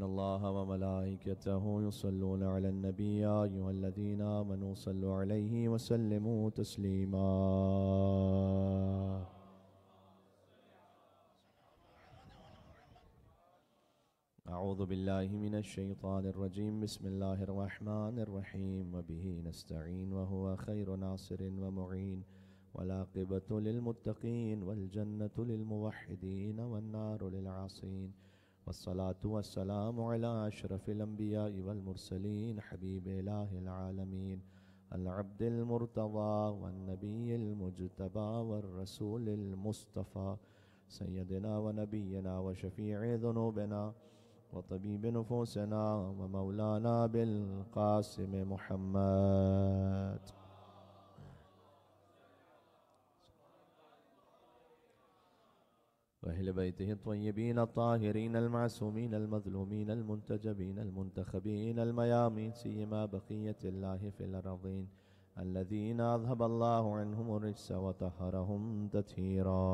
إن الله وملائكته يصلون على النبي يا أيها الذين آمنوا صلوا عليه وسلموا تسليما أعوذ بالله من الشيطان الرجيم بسم الله الرحمن الرحيم وبه نستعين وهو خير ناصر ومعين والعاقبة للمتقين والجنة للموحدين والنار للعاصين والصلاة والسلام على أشرف الأنبياء والمرسلين حبيب إله العالمين العبد المرتضى والنبي المجتبى والرسول المصطفى سيدنا ونبينا وشفيع ذنوبنا وطبيب نفوسنا ومولانا بالقاسم محمد وأهل بيته الطيبين الطاهرين المعصومين المظلومين المنتجبين المنتخبين الميامين سيما بقية الله في الأرضين الذين أذهب الله عنهم الرجس وطهرهم تطهيرا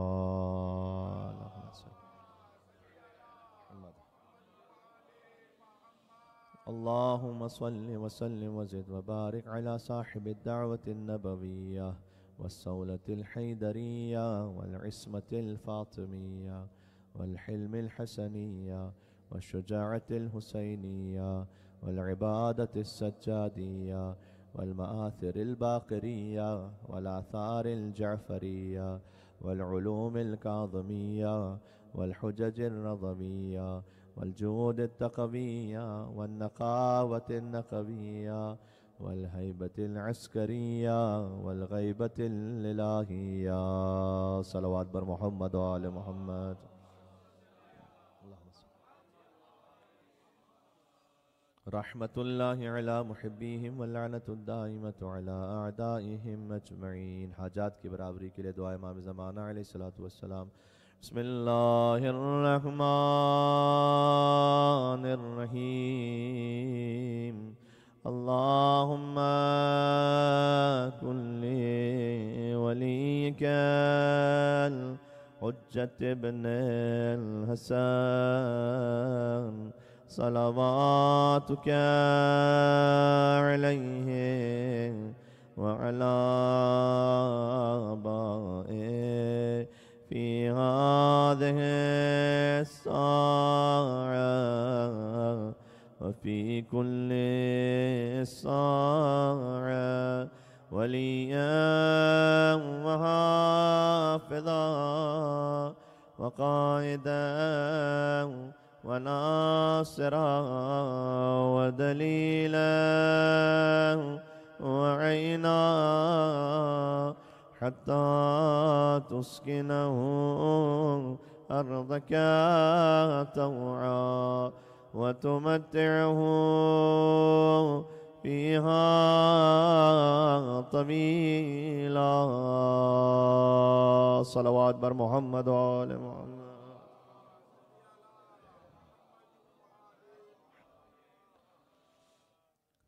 اللهم صل اللهم صل وسلم وزد وبارك على صاحب الدعوة النبوية والصولة الحيدرية والعصمة الفاطمية والحلم الحسنية والشجاعة الحسينية والعبادة السجادية والمآثر الباقرية والآثار الجعفرية والعلوم الكاظمية والحجج النظمية والجود التقوية والنقاوة النقبية वलहबत अस्करिया वलगबत Lahia सलवात बर मोहम्मद आल मोहम्मद रहमतुल्लाह महब्बीम वलानतुल्दामत आदाइम Ajman हाजात की बराबरी के लिए दुआ इमाम ज़माना सलाम बसमीम اللهم كن لوليك وليك الحجة ابن الحسن صلواتك عليه وعلى آبائه في هذه الساعة وفي كل ساعة وليا وحافظا وقائدا وناصرا ودليلا وعينا حتى تسكنه أرضك طوعا وتمتعه فيها طويلا صلوات بر محمد وعلى محمد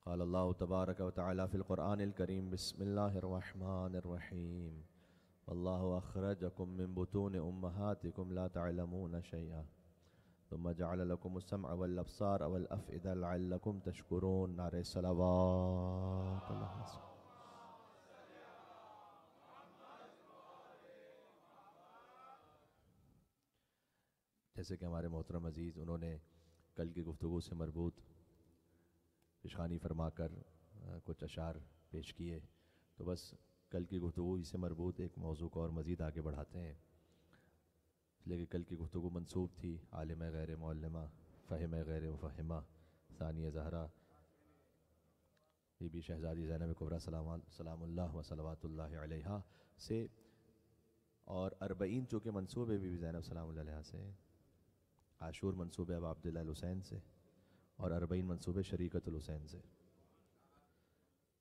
قال الله تبارك وتعالى في القرآن الكريم بسم الله الرحمن الرحيم والله أخرجكم من بطون أمهاتكم لا تعلمون شيئا तो والابصار والافئده لعلكم تشكرون نار तशकुरून الله सलावा जैसे कि हमारे मोहतरम अज़ीज़ उन्होंने कल की गुफ्तु से मरबूत पेशानी फरमा कर कुछ अशार पेश किए तो बस कल की गुफ्तु से मरबूत एक मौजू को और मज़ीद आगे बढ़ाते हैं लेकिन कल की गुफ्तु मनसूब थी आलम गैर मौलमा फ़हम गैर फ़हमा सानिया जहरा बीबी शहज़ादी जैनब कुबरा सलाम सलामल्ला से और अरबईन चूँकि मनसूब है बीबी जैनब सलाम से आशूर मनसूब अब हुसैन से और अरबईन मनसूब शरीकतुलहुसैन से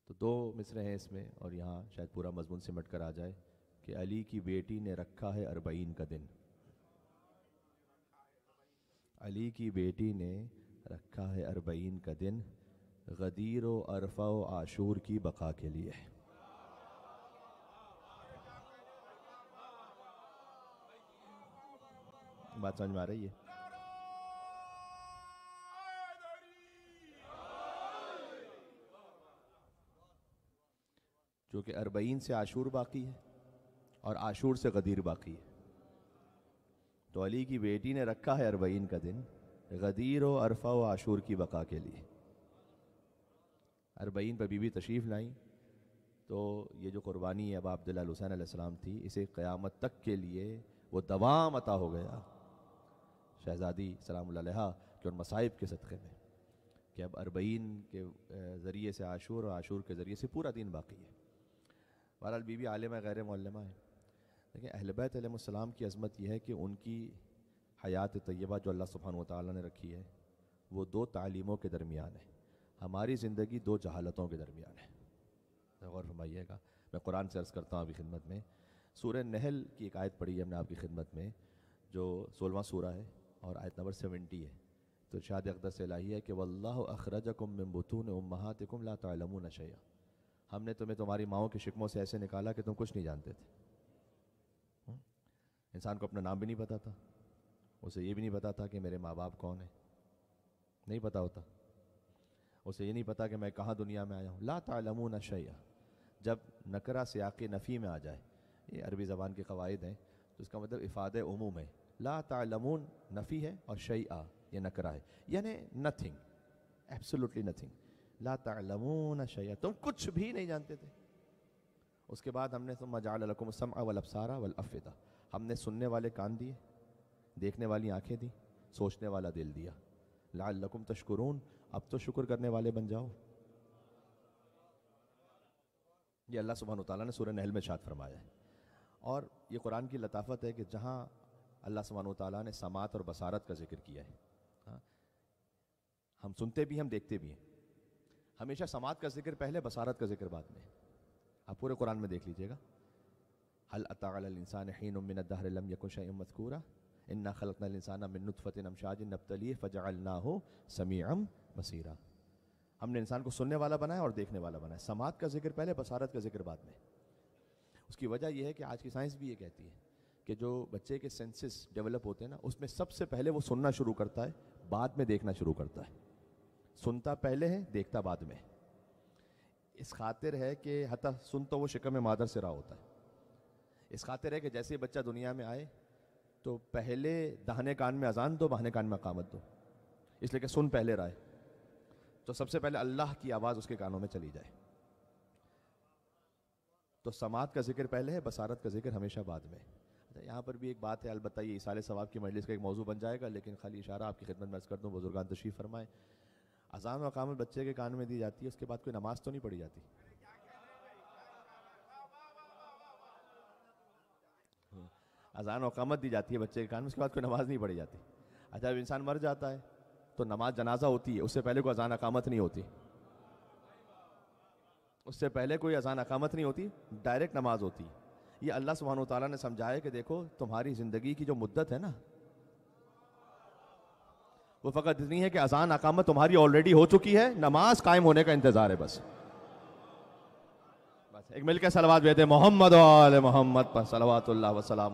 तो दो मिसरे हैं इसमें और यहाँ शायद पूरा मजमून सिमट कर आ जाए कि अली की बेटी ने रखा है अरबईन का दिन अली की बेटी ने रखा है अरबईन का दिन गदीर व अरफा व आशूर की बका के लिए बात समझ में आ रही है क्योंकि अरबईन से आशूर बाकी है और आशूर से गदीर बाकी है तो अली की बेटी ने रखा है अरबईन का दिन गदीर व अरफा व आशूर की बका के लिए अरबईन पर बीबी तशरीफ़ लाई तो ये जो कुर्बानी अब अब्दुल्ला हुसैन आसमाम थी इसे क़यामत तक के लिए वो दवाम अता हो गया शहज़ादी सलाम के उन मसाइब के सदक़े में कि अब अरबईन के ज़रिए से आशूर और आशूर के ज़रिए से पूरा दिन बाकी है बहरहाल बीबी आलम गैर मौलमा है लेकिन अहल बैतम की अज़मत यह है कि उनकी हयात तय्यबा जो अल्लाह सुबहान ताली ने रखी है वो दो तालीमों के दरमियान है हमारी ज़िंदगी दो जहालतों के दरमियान है गौर फरमाइएगा मैं कुरान से अर्ज़ करता हूँ आपकी खिदमत में सूर नहल की एक आयत पढ़ी है हमने आपकी खिदमत में जो सोलवा सूरा है और आयत नंबर सेवेंटी है तो शाद अकदर से लाही है कि वल्ला अखरज कम मबतून उमहात कम ला तलम हमने तुम्हें तुम्हारी माओं के शिकमों से ऐसे निकाला कि तुम कुछ नहीं जानते थे इंसान को अपना नाम भी नहीं पता था उसे ये भी नहीं पता था कि मेरे माँ बाप कौन है नहीं पता होता उसे ये नहीं पता कि मैं कहाँ दुनिया में आया हूँ ला तलमू शैया जब नकरा से आके नफ़ी में आ जाए ये अरबी ज़बान के कवायद हैं तो इसका मतलब इफ़ाद उमू है ला तलमून नफ़ी है और शैया ये नकरा है यानी नथिंग एब्सोलूटली नथिंग ला तलमून शैया तुम कुछ भी नहीं जानते थे उसके बाद हमने तुम मजालकुम सम वलबसारा वलअफ़ा हमने सुनने वाले कान दिए देखने वाली आंखें दी सोचने वाला दिल दिया लाल लकुम तशकुरून अब तो शुक्र करने वाले बन जाओ ये अल्लाह सुबहान तला ने सूर्य नहल में शाद फरमाया है और ये कुरान की लताफत है कि जहाँ अल्लाह सुबहान तला ने समात और बसारत का जिक्र किया है हाँ हम सुनते भी हम देखते भी हैं हमेशा समात का जिक्र पहले बसारत का जिक्र बाद में आप पूरे कुरान में देख लीजिएगा हल अतासान हिन मिन दहर लम यकुन शय मदकूरा इन्ना खलक नसाना मिन नतफ़त नमशाज नबतली फ़जाल ना हो समीम बसीरा हमने इंसान को सुनने वाला बनाया और देखने वाला बनाया समात का जिक्र पहले बसारत का जिक्र बाद में उसकी वजह यह है कि आज की साइंस भी ये कहती है कि जो बच्चे के सेंसेस डेवलप होते हैं ना उसमें सबसे पहले वो सुनना शुरू करता है बाद में देखना शुरू करता है सुनता पहले है देखता बाद में इस खातिर है कि हता सुन तो वो शिकम मादर से रहा होता है इस खातिर है कि जैसे ही बच्चा दुनिया में आए तो पहले दाहने कान में अजान दो बहाने कान में अकामत दो इसलिए कि सुन पहले राय तो सबसे पहले अल्लाह की आवाज़ उसके कानों में चली जाए तो समात का जिक्र पहले है बसारत का जिक्र हमेशा बाद में अच्छा यहाँ पर भी एक बात है अलबत्त ये साल सवाब की मजलिस का एक मौजू बन जाएगा लेकिन खाली इशारा आपकी खिदमत में अर्ज़ कर दूँ बुजुर्गान तशीफ़ फरमाएँ अजान और अकामत बच्चे के कान में दी जाती है उसके बाद कोई नमाज़ तो नहीं पढ़ी जाती अजान अकामत दी जाती है बच्चे के कान में उसके बाद कोई नमाज़ नहीं पढ़ी जाती अच्छा जब इंसान मर जाता है तो नमाज जनाजा होती है उससे पहले कोई अजान अकामत नहीं होती उससे पहले कोई अजान अकामत नहीं होती डायरेक्ट नमाज होती है ये अल्लाह सुबहान तला ने समझाया कि देखो तुम्हारी ज़िंदगी की जो मुद्दत है ना वो फ़कत इतनी है कि अजान अकामत तुम्हारी ऑलरेडी हो चुकी है नमाज कायम होने का इंतज़ार है बस एक मिल के सलवाद भेजते मोहम्मद मोहम्मद पर सलवातुल्ला वसलाम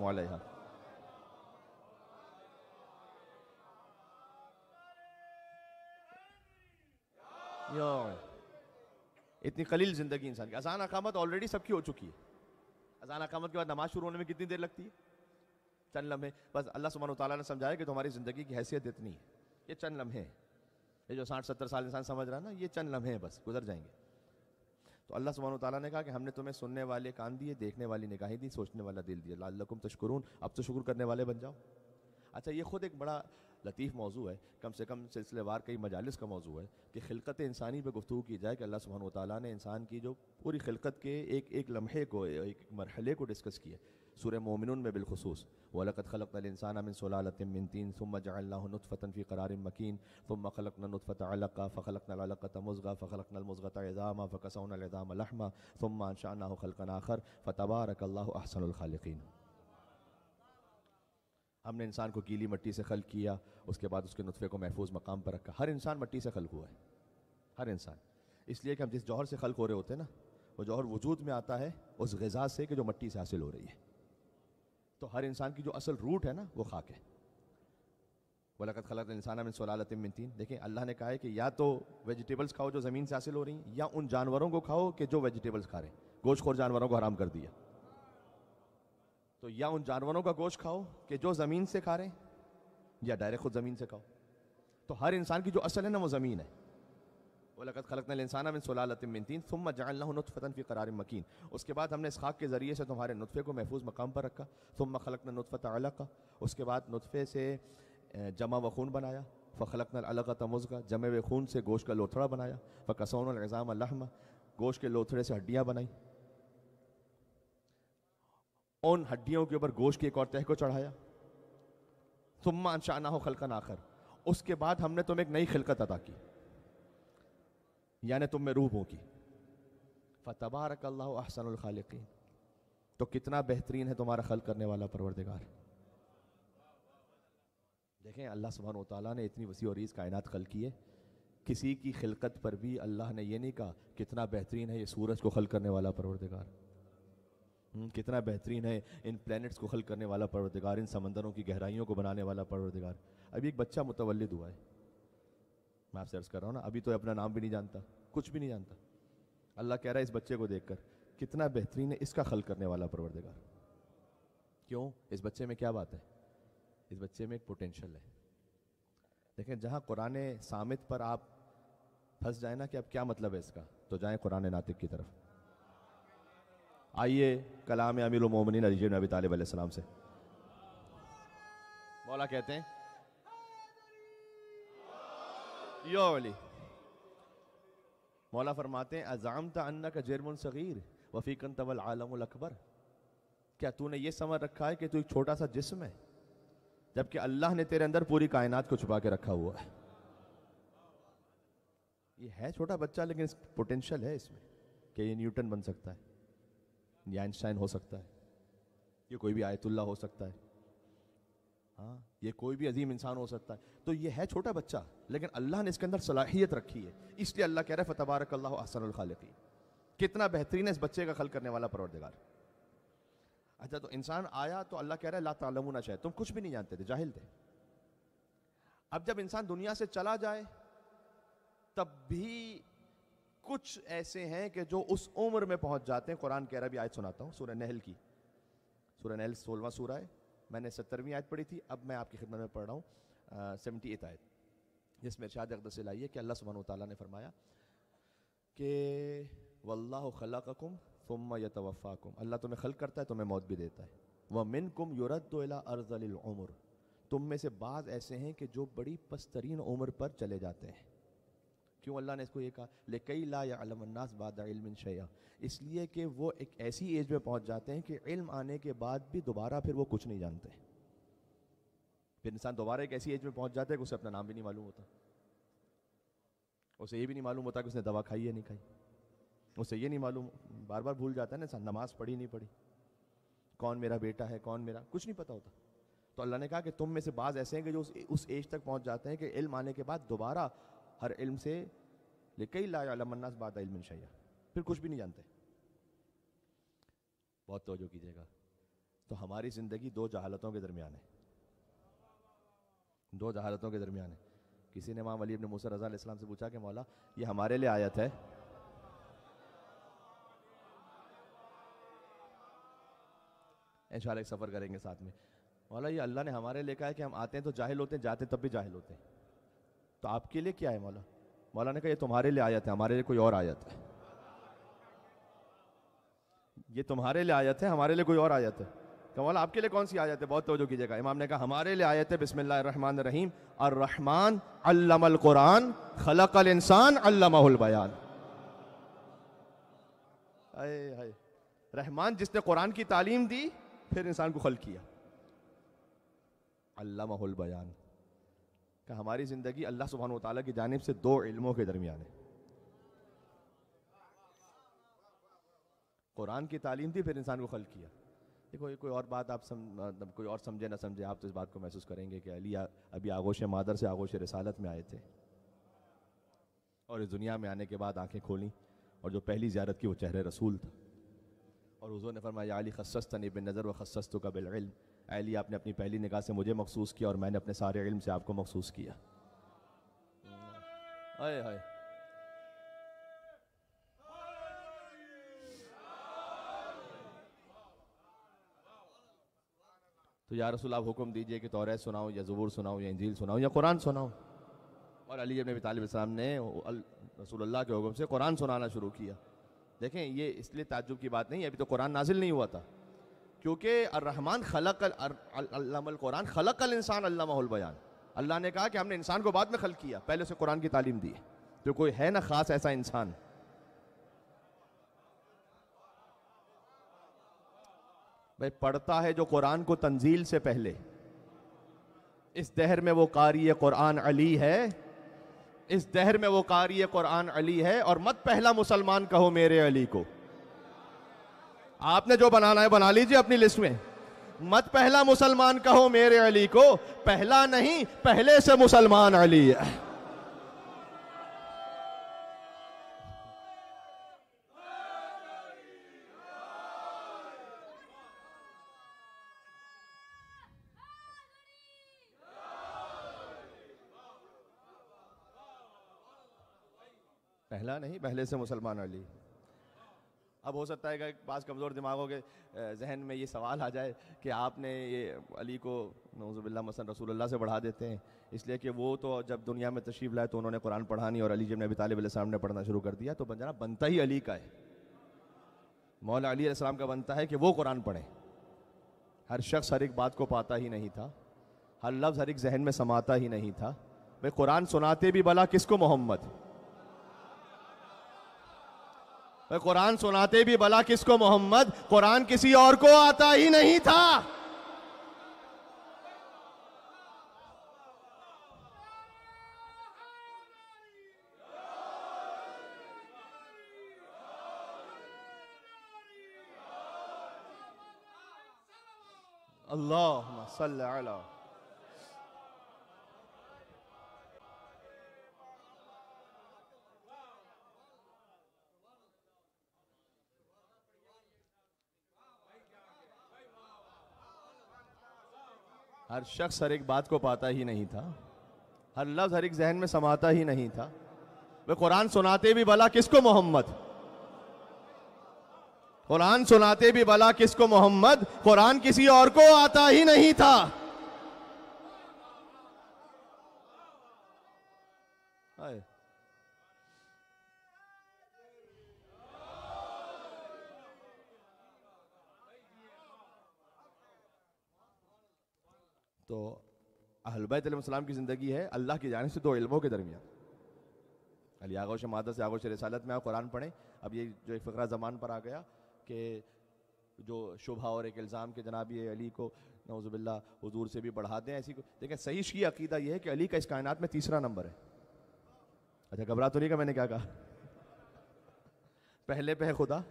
इतनी कलील जिंदगी इंसान की अजान अकामत ऑलरेडी सबकी हो चुकी है अजान अकामत के बाद नमाज शुरू होने में कितनी देर लगती है चंद लम्हे बस अल्लाह सुबह तला ने समझाया कि तुम्हारी ज़िंदगी की हैसियत इतनी है ये चंद लम्हे ये जो साठ सत्तर साल इंसान समझ रहा है ना ये चंद लम्हे बस गुजर जाएंगे तो अल्लाह सुबहान तला ने कहा कि हमने तुम्हें सुनने वाले कान दिए देखने वाली निगाहें दी सोचने वाला दिल दिया लाकुम तशकरून अब तो शुक्र करने वाले बन जाओ अच्छा ये ख़ुद एक बड़ा लतीफ़ मौजू है कम से कम सिलसिलेवार कई मजालस का मौजू है कि खिलकत इंसानी पर गुफ्तु की जाए कि अल्लाह सुबहान तला ने इंसान की जो पूरी खिलकत के एक एक लम्हे को एक मरहले को डिस्कस किया सूर मोमिन में बिलखसूस वलकत खलक इंसान अमिन सलालतमिन सुम जल्लाफ़तन फ़ी करार मकीन सुम खलक नफ़त अलक फ़खलक नलकत मुज़गा फ़लक नलमज़त एज़ामा फ़कसन एज़ाम लहमा सुम शाना खलकन आखर फ़तबारक अहसनखालकिन हमने इंसान को गीली मट्टी से खल किया उसके बाद उसके नुतफ़े को महफूज मकाम पर रखा हर इंसान मट्टी से खल हुआ है हर इंसान इसलिए कि हम जिस जौहर से खल हो रहे होते हैं ना वो जौहर वजूद में आता है उस गज़ा से कि जो मट्टी से हासिल हो रही है तो हर इंसान की जो असल रूट है ना वो खाक है वलकत खलत इंसान अमिन सलालत मिन तीन देखें अल्लाह ने कहा है कि या तो वेजिटेबल्स खाओ जो ज़मीन से हासिल हो रही हैं या उन जानवरों को खाओ कि जो वेजिटेबल्स खा रहे हैं गोश्तखोर जानवरों को हराम कर दिया तो या उन जानवरों का गोश्त खाओ कि जो ज़मीन से खा रहे हैं या डायरेक्ट खुद ज़मीन से खाओ तो हर इंसान की जो असल है ना वो ज़मीन है वलकत खलक नसाना बिन सलालत बिन तीन सुम जल्लाफ़तन फ़ी करार मकीन उसके बाद हमने इस खाक के ज़रिए से तुम्हारे नुतफ़े को महफूज मकाम पर रखा सुम खलकन नुतफ़त का उसके बाद नुतफ़े से जमा व खून बनाया व खलक फ़लकन अलका तमज़ा जमे व खून से गोश का लोथड़ा बनाया व कसौन अज़ाम अलहमा गोश के लोथड़े से हड्डियाँ बनाई उन हड्डियों के ऊपर गोश की एक और तह को चढ़ाया सुम्मा अनशाना हो खलकन आखिर उसके बाद हमने तुम एक नई खिलकत अदा की यानी तुम में रूह होगी फ़तबारक अल्लाह अहसनखालकिन तो कितना बेहतरीन है तुम्हारा खल करने वाला परवरदिगार देखें अल्लाह सुबहान तला ने इतनी वसी और रीज़ कायनात खल की है किसी की खिलकत पर भी अल्लाह ने यह नहीं कहा कितना बेहतरीन है ये सूरज को खल करने वाला परवरदिगार हम्म, कितना बेहतरीन है इन प्लैनेट्स को खल करने वाला परवरदिगार इन समंदरों की गहराइयों को बनाने वाला परवरदिगार अभी एक बच्चा मुतवलद हुआ है मैं आपसे अर्ज कर रहा हूँ ना अभी तो अपना नाम भी नहीं जानता कुछ भी नहीं जानता अल्लाह कह रहा है इस बच्चे को देखकर कितना बेहतरीन है इसका हल करने वाला परवरदिगार क्यों इस बच्चे में क्या बात है इस बच्चे में एक पोटेंशल है देखें जहाँ कुरान सामित पर आप फंस जाए ना कि अब क्या मतलब है इसका तो जाएँ कुरान नातिक की तरफ आइए कलाम अमीर मोमिन अली नबी तालब से मौला कहते हैं मौला फरमाते हैं अजाम अन्ना का जरमन सगीर वफ़ीकन तवल आलम अकबर क्या तूने ये समझ रखा है कि तू एक छोटा सा जिस्म है जबकि अल्लाह ने तेरे अंदर पूरी कायनात को छुपा के रखा हुआ है ये है छोटा बच्चा लेकिन पोटेंशियल है इसमें कि ये न्यूटन बन सकता है या आइंस्टाइन हो सकता है ये कोई भी आयतुल्ला हो सकता है हाँ ये कोई भी अजीम इंसान हो सकता है तो ये है छोटा बच्चा लेकिन अल्लाह ने इसके अंदर सलाहियत रखी है इसलिए अल्लाह कह रहे है फ़तबारक अल्लाह अहसनखालकी कितना बेहतरीन है इस बच्चे का खल करने वाला परवरदगार अच्छा तो इंसान आया तो अल्लाह कह रहा है ला तालमुना शायद तुम कुछ भी नहीं जानते थे जाहिल थे अब जब इंसान दुनिया से चला जाए तब भी कुछ ऐसे हैं कि जो उस उम्र में पहुंच जाते हैं कुरान कह रहा भी आयत सुनाता हूँ सूर्य नहल की सूर्य नहल सोलवा सूरा है मैंने सत्तरवीं आयत पढ़ी थी अब मैं आपकी खिदमत में पढ़ रहा हूँ सेवेंटी एट आयत जिसमें इर्शाद अकदस लाई है कि अल्लाह सुबहान ताली ने फरमाया कि वल्ला खलाकुम फ़ुम यतवफ़ाकुम अल्लाह तुम्हें खल करता है तुम्हें मौत भी देता है व मिन कुम युरतला अर्ज़ल उम्र तुम में से बाज़ ऐसे हैं कि जो बड़ी पस्तरीन उम्र पर चले जाते हैं क्यों अल्लाह ने इसको ये कहा लेकई ला या अलमन्नास शया इसलिए कि वो एक ऐसी एज में पहुँच जाते हैं कि इल्म आने के बाद भी दोबारा फिर वो कुछ नहीं जानते फिर इंसान दोबारा एक ऐसी एज में पहुँच जाता है कि उसे अपना नाम भी नहीं मालूम होता उसे ये भी नहीं मालूम होता कि उसने दवा खाई है नहीं खाई उसे ये नहीं मालूम बार बार भूल जाता है ना इंसान नमाज़ पढ़ी नहीं पढ़ी कौन मेरा बेटा है कौन मेरा कुछ नहीं पता होता तो अल्लाह ने कहा कि तुम में से बाज़ ऐसे हैं कि जो उस एज तक पहुँच जाते हैं कि इल्म आने के बाद दोबारा हर इल्म से कई लामन्नास बाद इल्म शैया फिर कुछ भी नहीं जानते बहुत तोजो कीजिएगा तो हमारी ज़िंदगी दो जहालतों के दरमियान है दो जहालतों के दरमियान है किसी ने माम अली अपने मूसर रजा इस्लाम से पूछा कि मौला ये हमारे लिए आयत है इन एक सफ़र करेंगे साथ में मौला ये अल्लाह ने हमारे लिए कहा है कि हम आते हैं तो जाहिल होते हैं जाते तब भी जाहिल होते हैं तो आपके लिए क्या है मौला मौला ने कहा ये तुम्हारे लिए आयत है हमारे लिए कोई और आयत है ये तुम्हारे लिए आयत है हमारे लिए कोई और आयत है तो मौला आपके लिए कौन सी आयत है बहुत तोजो कीजिएगा इमाम ने कहा हमारे लिए आयत है बिस्मिल्लाहमान रहीम और रहमान अल्लामल कुरान खलक अल इंसान अल्लाहुल बयान आए हाय रहमान जिसने कुरान की तालीम दी फिर इंसान को खल किया अल्लाहुल बयान कि हमारी ज़िंदगी अल्लाह सुबहान तला की जानब से दो इल्मों के दरमियान है कुरान की तालीम थी फिर इंसान को खल किया देखो ये कोई और बात आप सम मतलब कोई और समझे ना समझे आप तो इस बात को महसूस करेंगे कि अली अभी आगोश मादर से आगोश रसालत में आए थे और इस दुनिया में आने के बाद आंखें खोली और जो पहली ज्यारत की वो चेहरे रसूल था और हजूर ने फरमाया अली खसस्तन बिन नज़र व खसस्तु का बिल अली आपने अपनी पहली निगाह से मुझे मखसूस किया और मैंने अपने सारे इल्म से आपको मखसूस किया आए हाय तो या रसूल आप हुक्म दीजिए कि तौर सुनाओ या जबूर सुनाओ या इंजील सुनाओ या कुरान सुनाओ और अली अब नबी तालब इस्लाम ने रसूलुल्लाह के हुक्म से कुरान सुनाना शुरू किया देखें ये इसलिए ताजुब की बात नहीं अभी तो कुरान नाजिल नहीं हुआ था क्योंकि रहमान खलक कुरान खलक अल इंसान अल्लाबयान अल्लाह ने कहा कि हमने इंसान को बाद में खल किया पहले से कुरान की तालीम दी तो कोई है ना ख़ास ऐसा इंसान भाई पढ़ता है जो कुरान को तंजील से पहले इस दहर में वो कारी कुरान अली है इस दहर में वो कारी कुरान अली है और मत पहला मुसलमान कहो मेरे अली को आपने जो बनाना है बना लीजिए अपनी लिस्ट में मत पहला मुसलमान कहो मेरे अली को पहला नहीं पहले से मुसलमान अली है पहला नहीं पहले से मुसलमान अली अब हो सकता है कि पास कमज़ोर दिमागों के जहन में ये सवाल आ जाए कि आपने ये अली को नौजुबिल्ला मसन रसूलुल्लाह से बढ़ा देते हैं इसलिए कि वो तो जब दुनिया में तशरीफ़ लाए तो उन्होंने कुरान पढ़ा नहीं और अली जब नबी तालब साहब ने पढ़ना शुरू कर दिया तो जाना बनता ही अली का है मौला अली अलैहिस्सलाम का बनता है कि वो कुरान पढ़े हर शख्स हर एक बात को पाता ही नहीं था हर लफ्ज़ हर एक जहन में समाता ही नहीं था भाई कुरान सुनाते भी भला किसको मोहम्मद कुरान सुनाते भी भला किसको मोहम्मद कुरान किसी और को आता ही नहीं था अल्लाह सल्लल्लाहु हर शख्स हर एक बात को पाता ही नहीं था हर लफ्ज़ हर एक जहन में समाता ही नहीं था वे कुरान सुनाते भी भला किसको मोहम्मद कुरान सुनाते भी भला किसको मोहम्मद कुरान किसी और को आता ही नहीं था तो अहलबैतम की ज़िंदगी है अल्लाह की जानब से दो इल्मों के दरमियान अली आगोश मादा से आगोश रसालत में आप कुरान पढ़ें अब ये जो एक फ़करा ज़मान पर आ गया कि जो शुभा और एक इल्ज़ाम के जनाब ये अली को नौजबिल्ला हजूर से भी बढ़ा दें ऐसी देखें सही शी अकीदा यह है कि अली का इस कायनात में तीसरा नंबर है अच्छा घबरा तो नहीं का मैंने क्या कहा पहले पे है खुदा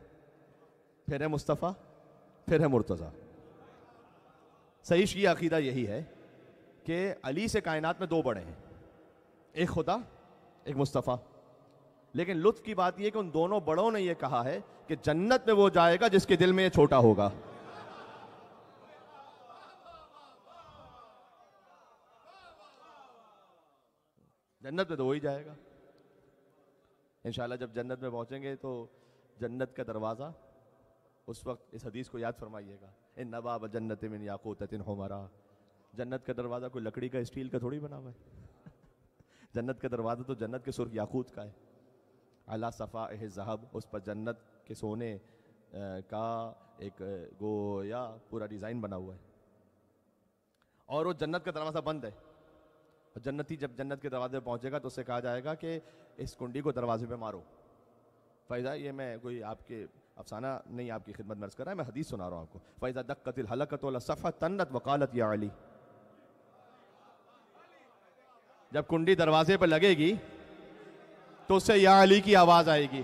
फिर है मुस्तफ़ा फिर है मुर्तज़ा सही शी अकीदा यही है कि अली से कायनात में दो बड़े हैं एक खुदा एक मुस्तफ़ा लेकिन लुत्फ की बात यह कि उन दोनों बड़ों ने यह कहा है कि जन्नत में वो जाएगा जिसके दिल में यह छोटा होगा जन्नत में तो वही जाएगा इंशाल्लाह जब जन्नत में पहुंचेंगे तो जन्नत का दरवाज़ा उस वक्त इस हदीस को याद फरमाइएगा इन नवाब जन्नत मिन याकूतिन हमारा जन्नत का दरवाज़ा कोई लकड़ी का स्टील का थोड़ी बना हुआ है जन्नत का दरवाज़ा तो जन्नत के सुर्ख याकूत का है अला सफ़ा जहब उस पर जन्नत के सोने का एक गोया पूरा डिज़ाइन बना हुआ है और वो जन्नत का दरवाज़ा बंद है और जन्नती जब जन्नत के दरवाजे पर पहुँचेगा तो उससे कहा जाएगा कि इस कुंडी को दरवाजे पर मारो फ़ैज़ा ये मैं कोई आपके अफसाना नहीं आपकी खिदमत मर्ज कर रहा है मैं हदीस सुना रहा हूँ आपको फ़ैज़ा दक्कतिल हलकत वला सफ़ा तन्नत वकालत या अली जब कुंडी दरवाजे पर लगेगी तो उससे या अली की आवाज आएगी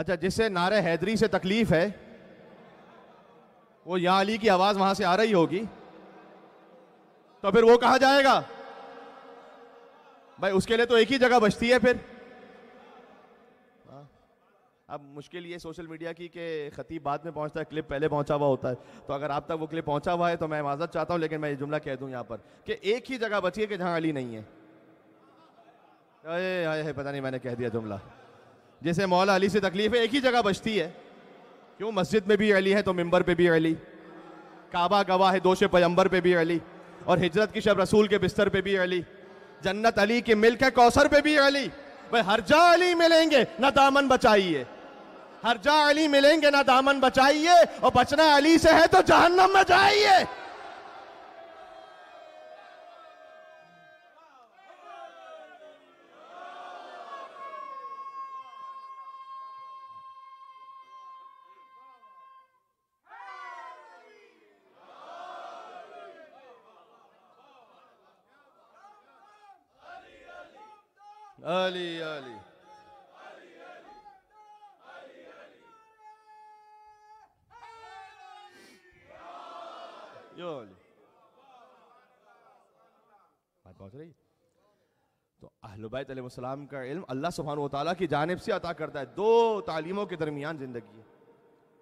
अच्छा जिसे नारे हैदरी से तकलीफ है वो या अली की आवाज वहां से आ रही होगी तो फिर वो कहा जाएगा भाई उसके लिए तो एक ही जगह बचती है फिर अब मुश्किल ये सोशल मीडिया की कि खतीब बाद में पहुंचता है क्लिप पहले पहुंचा हुआ होता है तो अगर आप तक वो क्लिप पहुंचा हुआ है तो मैं माजत चाहता हूं लेकिन मैं ये जुमला कह दूं यहाँ पर कि एक ही जगह बची है कि जहाँ अली नहीं है अरे अरे पता नहीं मैंने कह दिया जुमला जैसे मौला अली से तकलीफ है एक ही जगह बचती है क्यों मस्जिद में भी अली है तो मंबर पर भी अली काबा गवाह है दोषे पैम्बर पर भी अली और हिजरत की शब रसूल के बिस्तर पर भी अली जन्नत अली के मिल्क है कौसर पर भी अली भाई हर जा अली मिलेंगे ना दामन बचाइए हर्जा अली मिलेंगे ना दामन बचाइए और बचना अली से है तो जहन्नम में जाइए अली अली जुबैतम का इल्म अल्लाह सुबहान तौ की जानब से अता करता है दो तालीमों के दरमियान ज़िंदगी है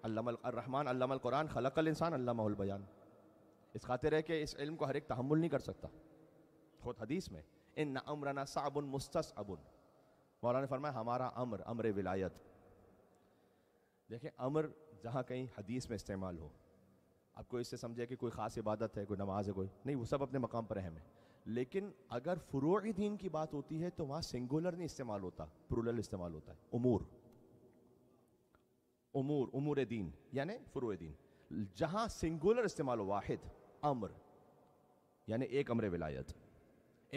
अल्लाहमान अल्लामान खलकल इंसान अल्लाबयान इस खातिर है कि इस इल्म को हर एक तहमुल नहीं कर सकता खुद हदीस में इन अमराना साबुन मुस्तस अबुन मौलाना ने फरमाया हमारा अमर अमर विलायत देखें अमर जहाँ कहीं हदीस में इस्तेमाल हो आपको इससे समझे कि कोई ख़ास इबादत है कोई नमाज है कोई नहीं वो सब अपने मकाम पर अहम है लेकिन अगर फ्रो दीन की बात होती है तो वहां सिंगुलर नहीं इस्तेमाल होता प्रूरल इस्तेमाल होता है उमूर उमूर उमूर दीन यानी फ्रो दीन जहां सिंगुलर इस्तेमाल हो वाहिद अम्र यानी एक अमर विलायत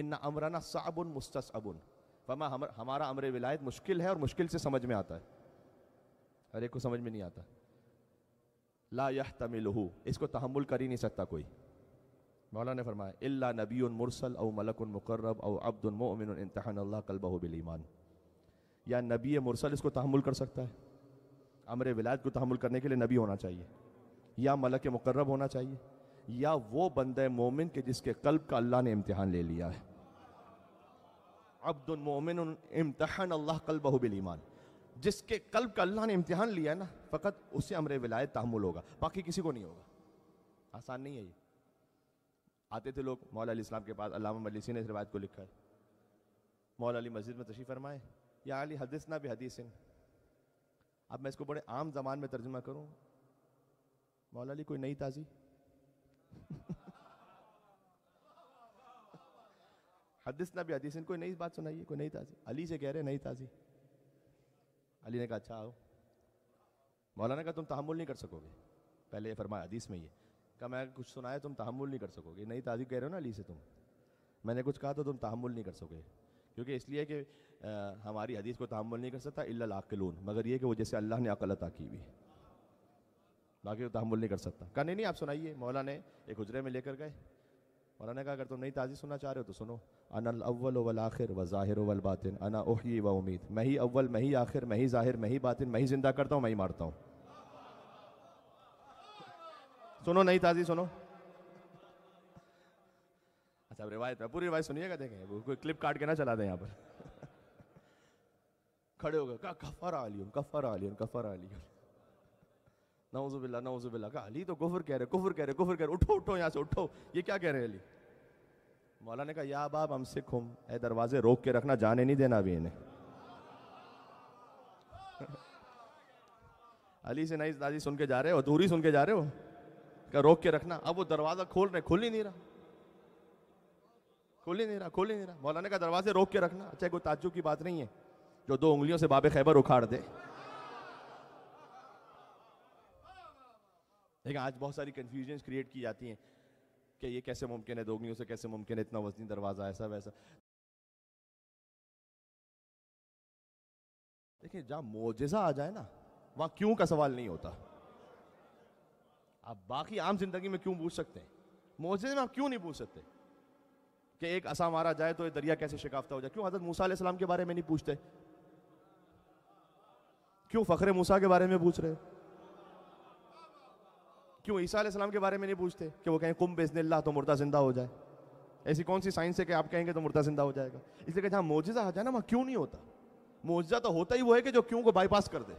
इन अमराना साबुन अबुन फमा हमर, हमारा अमर विलायत मुश्किल है और मुश्किल से समझ में आता है हर एक को समझ में नहीं आता ला यह तमिल इसको तहमुल कर ही नहीं सकता कोई मौलाना ने फरमाया अल्ला नबी मुरसल अव मलक मुकर्रब अव अब्दुलमोमिन इम्तहान अल्लाह कलबहुबिल ईमान या नबी मुरसल इसको तहमुल कर सकता है अमर विलायत को तहमुल करने के लिए नबी होना चाहिए या मलक मुकर्रब होना चाहिए या वो बंद मोमिन के जिसके कल्ब का अल्लाह ने इम्तहान ले लिया है अब्दुलमोमिन इम्तहान अल्लाह कलबहुबिल ईमान जिसके कल्ब का अल्लाह ने इम्तहान लिया है ना फ़कत उसे अमर विलायत तहमुल होगा बाकी किसी को नहीं होगा आसान नहीं है ये आते थे लोग मौला अली इस्लाम के पास अलामा मलिसी ने इस रिवायत को लिखा है मौला अली मस्जिद में तशीफ़ फरमाए या अली ना भी हदीसिन अब मैं इसको बड़े आम जबान में तर्जुमा करूँ मौला अली कोई नई ताज़ी हदीस ना भी हदीस कोई नई बात सुनाइए कोई नई ताज़ी अली से कह रहे नई ताज़ी अली ने कहा अच्छा आओ मौलाना का तुम तहमुल नहीं कर सकोगे पहले ये फरमाया हदीस में ये कहा मैं कुछ सुनाया तुम तहमुल नहीं कर सकोगे नहीं ताजी कह रहे हो ना अली से तुम मैंने कुछ कहा तो तुम तहमुल नहीं कर सकोगे क्योंकि इसलिए कि हमारी हदीस को तहमुल नहीं कर सकता इल्ला आकलून मगर ये कि वो जैसे अल्लाह ने अकल अता की हुई बाकी तहमुल नहीं कर सकता कहा नहीं नहीं आप सुनाइए मौला ने एक हजरे में लेकर गए मौला ने कहा अगर तुम नई ताज़ी सुनना चाह रहे हो तो सुनो अनल अव्वल वल आखिर व ज़ाहिर वल बातिन अना ओही व उम्मीद मैं ही अव्वल मैं ही आखिर मैं ही ज़ाहिर मैं ही बातिन मैं ही ज़िंदा करता हूँ मैं ही मारता हूँ सुनो नहीं ताजी सुनो अच्छा रिवायत है पूरी रिवायत सुनिएगा देखें वो कोई क्लिप काट के ना चला दें यहाँ पर खड़े हो गए कहा कफर आलियम कफर आलियम कफर आलियम नौजुबिल्ला नौजुबिल्ला कहा अली तो कुफर कह रहे कुफर कह रहे कुफर कह रहे उठो उठो यहाँ से उठो ये क्या कह रहे हैं अली मौला ने कहा या बाब हम सिख हम ए दरवाजे रोक के रखना जाने नहीं देना अभी इन्हें अली से नहीं दादी सुन के जा रहे हो अधूरी सुन के जा रहे हो रोक के रखना अब वो दरवाज़ा खोल रहे खोल ही नहीं रहा खोल ही नहीं रहा खोल ही नहीं रहा मौलाना का दरवाजे रोक के रखना अच्छा कोई ताज्जुब की बात नहीं है जो दो उंगलियों से बाबे खैबर उखाड़ दे लेकिन आज बहुत सारी कन्फ्यूजन क्रिएट की जाती हैं कि ये कैसे मुमकिन है दो उंगलियों से कैसे मुमकिन है इतना वजनी दरवाज़ा ऐसा वैसा देखिए जहां मोजा आ जाए ना वहां क्यों का सवाल नहीं होता आप बाकी आम जिंदगी में क्यों पूछ सकते हैं मोजे में आप क्यों नहीं पूछ सकते कि एक असा मारा जाए तो ये दरिया कैसे शिकाफ्ता हो जाए क्यों हजरत मूसा सलाम के बारे में नहीं पूछते क्यों फ़खर मूसा के बारे में पूछ रहे क्यों ईसा सलाम के बारे में नहीं पूछते कि वो कहें कुम बेजन तो मुर्दा जिंदा हो जाए ऐसी कौन सी साइंस है कि आप कहेंगे तो मुर्दा जिंदा हो जाएगा इसलिए जहाँ मोजा आ जाए ना वहाँ क्यों नहीं होता मोजा तो होता ही वो है कि जो क्यों को बाईपास कर दे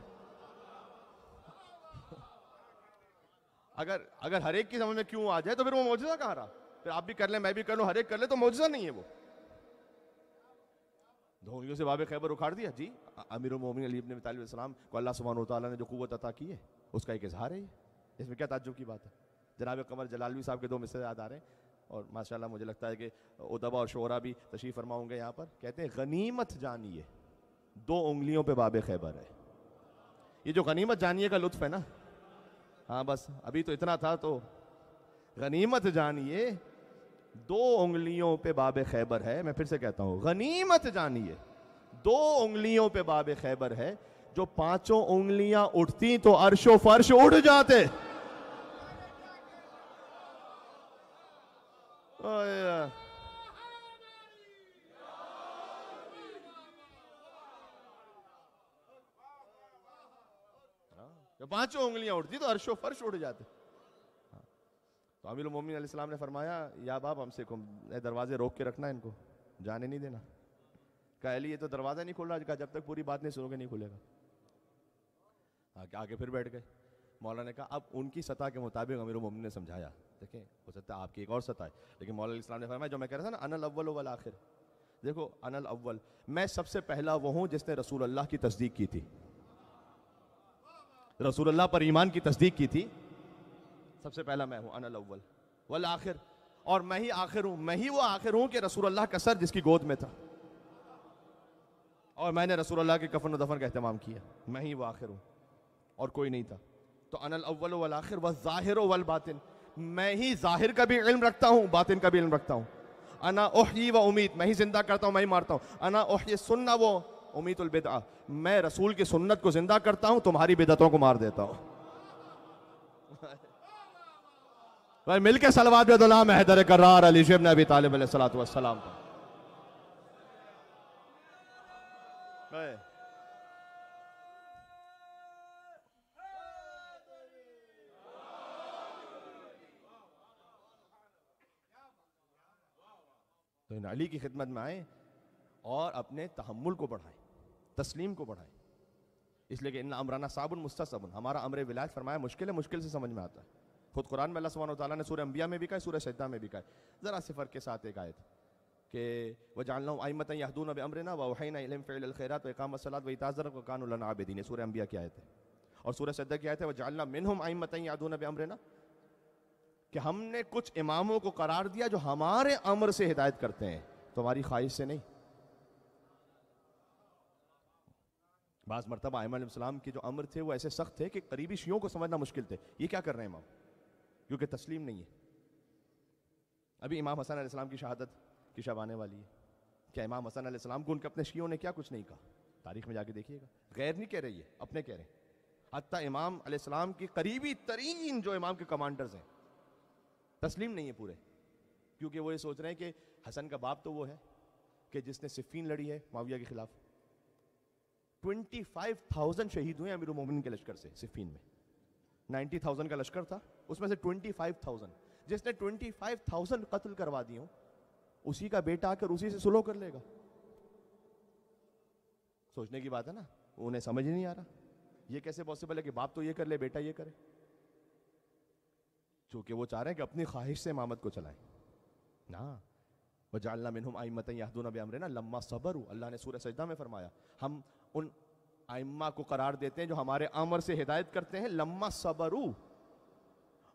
अगर अगर हर एक की समझ में क्यों आ जाए तो फिर वो मौजूदा कहा रहा फिर आप भी कर ले मैं भी कर लू हर एक कर ले तो मौजूदा नहीं है वो धोंगियों से बाबे खैबर उखाड़ दिया जी अमीर मोमिन अलीब ने तालब को अल्लाह सुबहान तला ने जो कुत अता की है उसका एक इजहार है इसमें क्या ताजुब की बात है जनाब कमर जलालवी साहब के दो मिसरे याद आ रहे हैं और माशाल्लाह मुझे लगता है कि उदबा और शोरा भी तशीफ फरमा होंगे यहाँ पर कहते हैं गनीमत जानिए दो उंगलियों पे बाबे खैबर है ये जो गनीमत जानिए का लुत्फ़ है ना हाँ बस अभी तो इतना था तो गनीमत जानिए दो उंगलियों पे बाब खैबर है मैं फिर से कहता हूँ गनीमत जानिए दो उंगलियों पे बाब खैबर है जो पांचों उंगलियां उठती तो अर्शो फर्श उड़ जाते जब पांचों उंगलियां उठती तो अर्शो फर्श उठ जाते हाँ। तो अमीर मोमिन सलाम ने फरमाया या बाप हमसे दरवाजे रोक के रखना इनको जाने नहीं देना कह लिए ये तो दरवाज़ा नहीं खोल रहा कहा जब तक पूरी बात नहीं सुनोगे नहीं खुलेगा आगे हाँ, आगे फिर बैठ गए मौलाना ने कहा अब उनकी सतह के मुताबिक अमीर मोमिन ने समझाया देखे हो सकता है आपकी एक और सतह है लेकिन मौलाना इस्लाम ने फरमाया जो मैं कह रहा था ना अनल अव्वल वल आखिर देखो अनल अव्वल मैं सबसे पहला वो हूँ जिसने रसूल अल्लाह की तस्दीक की थी रसूल अल्लाह पर ईमान की तस्दीक की थी सबसे पहला मैं हूँ अनल अव्वल वल आखिर और मैं ही आखिर हूँ मैं ही वो आखिर हूँ कि रसूल अल्लाह का सर जिसकी गोद में था और मैंने रसूल अल्लाह के कफन दफन का अहतमाम किया मैं ही वो आखिर हूँ और कोई नहीं था तो अनल अव्वल वल आखिर व ज़ाहिर वल बातिन मैं ही ज़ाहिर का भी इल्म रखता हूँ बातिन का भी इल्म रखता हूँ अना ओह व उम्मीद मैं ही जिंदा करता हूँ मैं ही मारता हूँ अना ओह सुनना वो उमीतुल बिदा मैं रसूल की सुन्नत को जिंदा करता हूं तुम्हारी बिदतों को मार देता हूं भाई मिलके सलवाद बेदुलाम हैदर करार अली शेब ने अभी तालब सलाम तो इन अली की खिदमत में आए और अपने तहमुल को बढ़ाएं तस्लीम को बढ़ाएं इसलिए कि इन अमराना साबुन मुस्तासबुन हमारा अमर विलाज फरमाया मुश्किल है मुश्किल से समझ में आता है खुद कुरान में अल्लाह सुबह तला ने सूर्य अंबिया में भी कहा सूर्य सद्दा में भी कहा ज़रा सिफर के साथ एक आयत कि वह जान आई आमत यहदून अब अमरना वाहन इलम फ़ैलखैरत वकाम सलात को वकान आबदीन सूर्य अंबिया की आयत है और सूर्य सद्दा की आयत है वह जालना मिनहम आमत यहदून अब अमरना कि हमने कुछ इमामों को करार दिया जो हमारे अमर से हिदायत करते हैं तुम्हारी ख्वाहिश से नहीं बाज़ मरतबा आयम के जो अमर थे वो ऐसे सख्त थे कि करीबी शियों को समझना मुश्किल थे ये क्या कर रहे हैं इमाम क्योंकि तस्लीम नहीं है अभी इमाम हसन आसमाम की शहादत की शब आने वाली है क्या इमाम हसन आसमाम को उनके अपने शियों ने क्या कुछ नहीं कहा तारीख में जाके देखिएगा गैर नहीं कह रही है अपने कह रहे हैं हती इमाम आसमाम की करीबी तरीन जो इमाम के कमांडर्स हैं तस्लीम नहीं है पूरे क्योंकि वो ये सोच रहे हैं कि हसन का बाप तो वो है कि जिसने सिफीन लड़ी है माविया के ख़िलाफ़ ट्वेंटी फाइव थाउजेंड शहीद हुए अमीर मोमिन के लश्कर से सिफीन में नाइन्टी थाउजेंड का लश्कर था उसमें से ट्वेंटी फाइव थाउजेंड जिसने ट्वेंटी फाइव थाउजेंड कत्ल करवा दिए उसी का बेटा आकर उसी से सुलो कर लेगा सोचने की बात है ना उन्हें समझ नहीं आ रहा ये कैसे पॉसिबल है कि बाप तो ये कर ले बेटा ये करे चूंकि वो चाह रहे हैं कि अपनी ख्वाहिश से इमामत को चलाएं ना वजालना मिनहुम आई मत यादून अब अमरे ना लम्मा सबर अल्लाह ने सूर्य सजदा में फरमाया हम उन आइम्मा को करार देते हैं जो हमारे अमर से हिदायत करते हैं लम्मा सबरू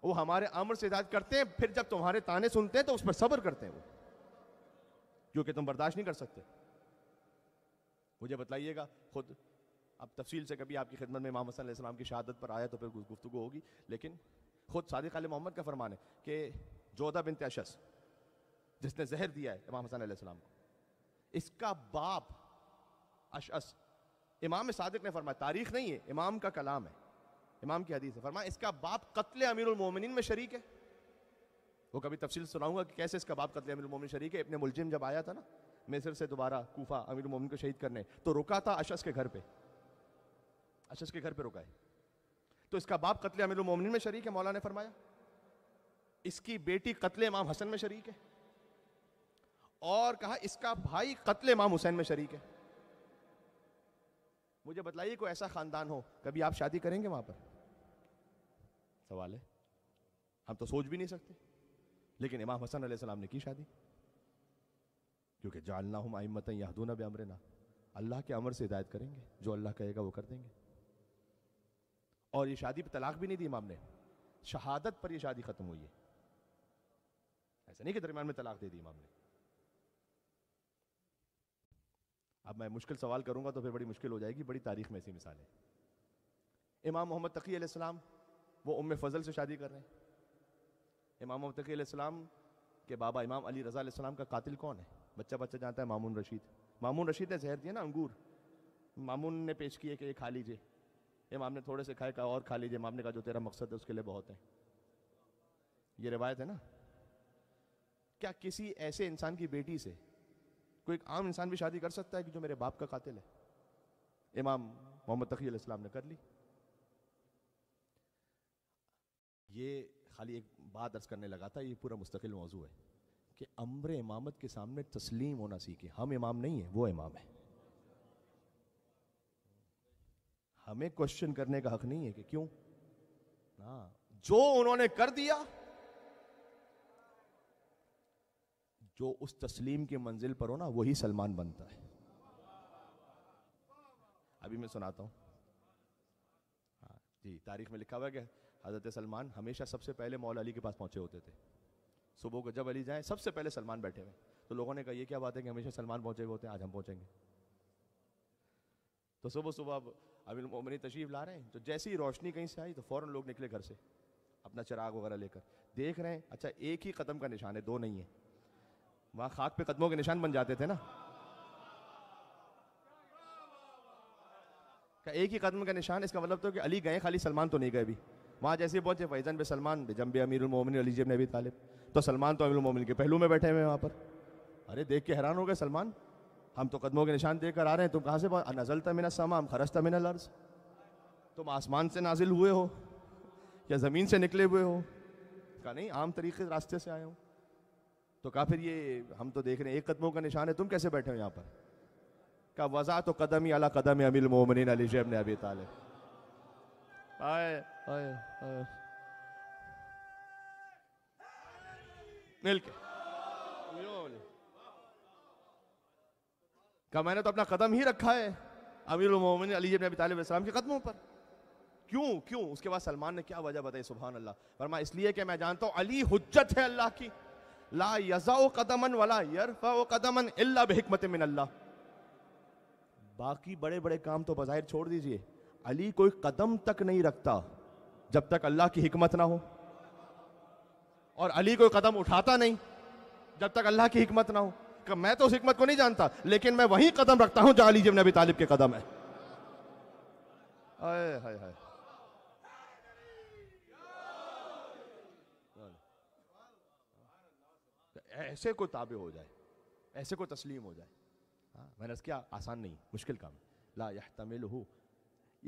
वो हमारे अमर से हिदायत करते हैं फिर जब तुम्हारे ताने सुनते हैं तो उस पर सब्र करते हैं वो क्योंकि तुम बर्दाश्त नहीं कर सकते मुझे बताइएगा खुद अब तफसील से कभी आपकी खिदमत में मोहम्मद हसन की शहादत पर आया तो फिर गुफ्तु होगी लेकिन खुद सादिक आल मोहम्मद का फरमान है कि जोधा बिन तशस जिसने जहर दिया है इमाम हसन को इसका बाप अशस इमाम सादिक ने फरमाया तारीख नहीं है इमाम का कलाम है इमाम की हदीस है फरमाया इसका बाप कत्ल मोमिनीन में शरीक है वो कभी तफसील सुनाऊंगा कि कैसे इसका बाप कत्ल मोमिनीन शरीक है इतने मुलजिम जब आया था ना मिस्र से दोबारा कोफा मोमिनीन को शहीद करने तो रुका था अशस के घर पर अशस के घर पर रुका है तो इसका बाप कत्ल मोमिनीन में शरीक है मौला ने फरमाया इसकी बेटी कत्ल इमाम हसन में शरीक है और कहा इसका भाई कत्ल इमाम हुसैन में शरीक है मुझे बताइए कोई ऐसा ख़ानदान हो कभी आप शादी करेंगे वहां पर सवाल है हम तो सोच भी नहीं सकते लेकिन इमाम हसन सलाम ने की शादी क्योंकि जानना हम आइमत यहदूना ना अल्लाह के अमर से हिदायत करेंगे जो अल्लाह कहेगा वो कर देंगे और ये शादी पर तलाक भी नहीं दी इमाम ने शहादत पर यह शादी ख़त्म हुई है ऐसा नहीं कि दरमियान में तलाक दे दी इमाम ने अब मैं मुश्किल सवाल करूंगा तो फिर बड़ी मुश्किल हो जाएगी बड़ी तारीख में ऐसी मिसालें इमाम मोहम्मद तकी अलैहिस्सलाम वो उम फजल से शादी कर रहे हैं इमाम मोहम्मद तकी अलैहिस्सलाम के बाबा इमाम अली रज़ा सलाम का कातिल कौन है बच्चा बच्चा जानता है मामून रशीद मामून रशीद ने जहर दिया ना अंगूर मामून ने पेश किए कि ये खा लीजिए इमाम ने थोड़े से खाए कहा और खा लीजिए इमाम ने कहा जो तेरा मकसद है उसके लिए बहुत है ये रिवायत है ना क्या किसी ऐसे इंसान की बेटी से कोई एक आम इंसान भी शादी कर सकता है कि जो मेरे बाप का कातिल है इमाम मोहम्मद तकी इस्लाम ने कर ली ये खाली एक बात अर्ज करने लगा था ये पूरा मुस्तकिल मौजू है कि अम्र इमामत के सामने तस्लीम होना सीखे हम इमाम नहीं है वो इमाम है हमें क्वेश्चन करने का हक नहीं है कि क्यों ना जो उन्होंने कर दिया जो उस तस्लीम की मंजिल पर हो ना वही सलमान बनता है अभी मैं सुनाता हूँ हाँ जी तारीख में लिखा हुआ क्या कि हज़रत सलमान हमेशा सबसे पहले मौला अली के पास पहुँचे होते थे सुबह को जब अली जाए सबसे पहले सलमान बैठे हुए तो लोगों ने कहा ये क्या बात है कि हमेशा सलमान पहुँचे हुए होते हैं आज हम पहुँचेंगे तो सुबह सुबह अब अभी अमिल तशरीफ़ ला रहे हैं तो जैसे ही रोशनी कहीं से आई तो फ़ौरन लोग निकले घर से अपना चिराग वगैरह लेकर देख रहे हैं अच्छा एक ही कदम का निशान है दो नहीं है वहाँ खाक पे कदमों के निशान बन जाते थे ना का एक ही कदम का निशान इसका मतलब तो कि अली गए खाली सलमान तो नहीं गए अभी वहाँ जैसे पहुँचे फैजन पे सलमान जम अमीर अमीरमिन अली जब नबी तालिब तो सलमान तो अमीरमिन के पहलू में बैठे हुए वहां वहाँ पर अरे देख के हैरान हो गए सलमान हम तो कदमों के निशान देख आ रहे हैं तुम कहाँ से नजल तमिन समा हम खरज तमिन लर्ज तुम आसमान से नाजिल हुए हो या ज़मीन से निकले हुए हो का नहीं आम तरीके रास्ते से आए हो तो काफिर ये हम तो देख रहे हैं एक कदमों का निशान है तुम कैसे बैठे हो यहाँ पर का वज़ा तो कदम ही अला कदम अमिल मोमिन अली जैब ने अभी ताले आए, आए, मिल के का मैंने तो अपना कदम ही रखा है अमीर मोमिन अली जब नबी तालब इस्लाम के कदमों पर क्यों क्यों उसके बाद सलमान ने क्या वजह बताई सुबहान अल्लाह फरमा इसलिए कि मैं जानता हूँ अली हजत है अल्लाह की ला यजाओ कदमन वाला यरफाओ कदमन इल्ला बेहकमत मिन अल्लाह बाकी बड़े बड़े काम तो बाहिर छोड़ दीजिए अली कोई कदम तक नहीं रखता जब तक अल्लाह की हिकमत ना हो और अली कोई कदम उठाता नहीं जब तक अल्लाह की हिकमत ना हो कि मैं तो उस हिकमत को नहीं जानता लेकिन मैं वही कदम रखता हूं जहां अली जब नबी तालिब के कदम है हाय हाय हाय ऐसे को ताबे हो जाए ऐसे को तस्लीम हो जाए हाँ मैंने क्या आसान नहीं मुश्किल काम ला यह तमिल हो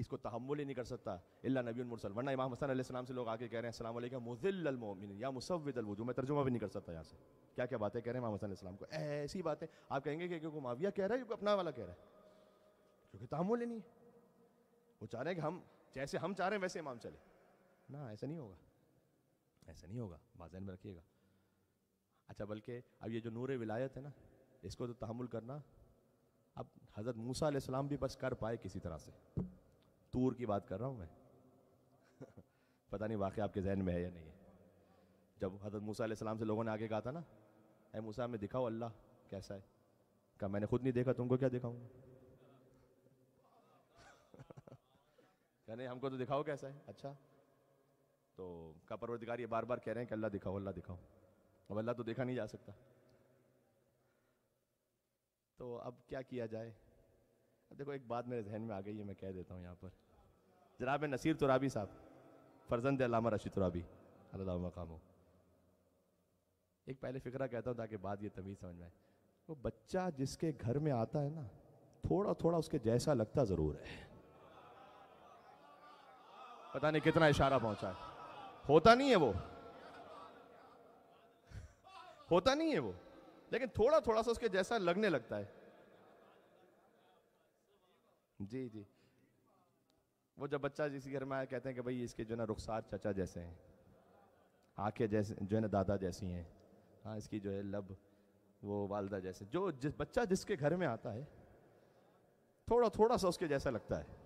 इसको तहमुल ही नहीं कर सकता इल्ला नबी मुरसल वरना इमाम हसन सलाम से लोग आके कह रहे हैं अल्लाम मुजिलमिन या मुसविदलवजू मैं तर्जुमा भी नहीं कर सकता यहाँ से क्या क्या बातें कह रहे हैं इमाम हसन को ऐसी बातें आप कहेंगे कि क्योंकि माविया कह रहा है अपना वाला कह रहा है क्योंकि तहमुल ही नहीं वो चाह रहे हैं कि हम जैसे हम चाह रहे हैं वैसे इमाम चले ना ऐसा नहीं होगा ऐसा नहीं होगा बाजन में रखिएगा अच्छा बल्कि अब ये जो नूर विलायत है ना इसको तो तहमुल करना अब हज़रत मूसा सलाम भी बस कर पाए किसी तरह से तूर की बात कर रहा हूँ मैं पता नहीं वाकई आपके जहन में है या नहीं है जब हज़रत मूसा सलाम से लोगों ने आगे कहा था ना अरे मूसा हमें दिखाओ अल्लाह कैसा है क्या मैंने खुद नहीं देखा तुमको क्या दिखाऊंगा नहीं हमको तो दिखाओ कैसा है अच्छा तो का परवरदिकार ये बार बार कह रहे हैं कि अल्लाह दिखाओ अल्लाह दिखाओ अब अल्लाह तो देखा नहीं जा सकता तो अब क्या किया जाए अब देखो एक बात मेरे जहन में आ गई है मैं कह देता हूँ यहाँ पर जनाब नसीर तुराबी साहब फर्जंद अलामा रशीद तुराबी अल्लाह मकाम एक पहले फ़िक्रा कहता हूँ ताकि बाद ये तमीज़ समझ में आए वो बच्चा जिसके घर में आता है ना थोड़ा थोड़ा उसके जैसा लगता ज़रूर है पता नहीं कितना इशारा पहुँचा है होता नहीं है वो होता नहीं है वो लेकिन थोड़ा थोड़ा सा उसके जैसा लगने लगता है जी जी वो जब बच्चा जिस घर में आया कहते हैं कि भाई इसके जो है ना रुखसार चाचा जैसे हैं आंखें जैसे जो है ना दादा जैसी हैं हाँ इसकी जो है लब वो वालदा जैसे जो जिस बच्चा जिसके घर में आता है थोड़ा थोड़ा सा उसके जैसा लगता है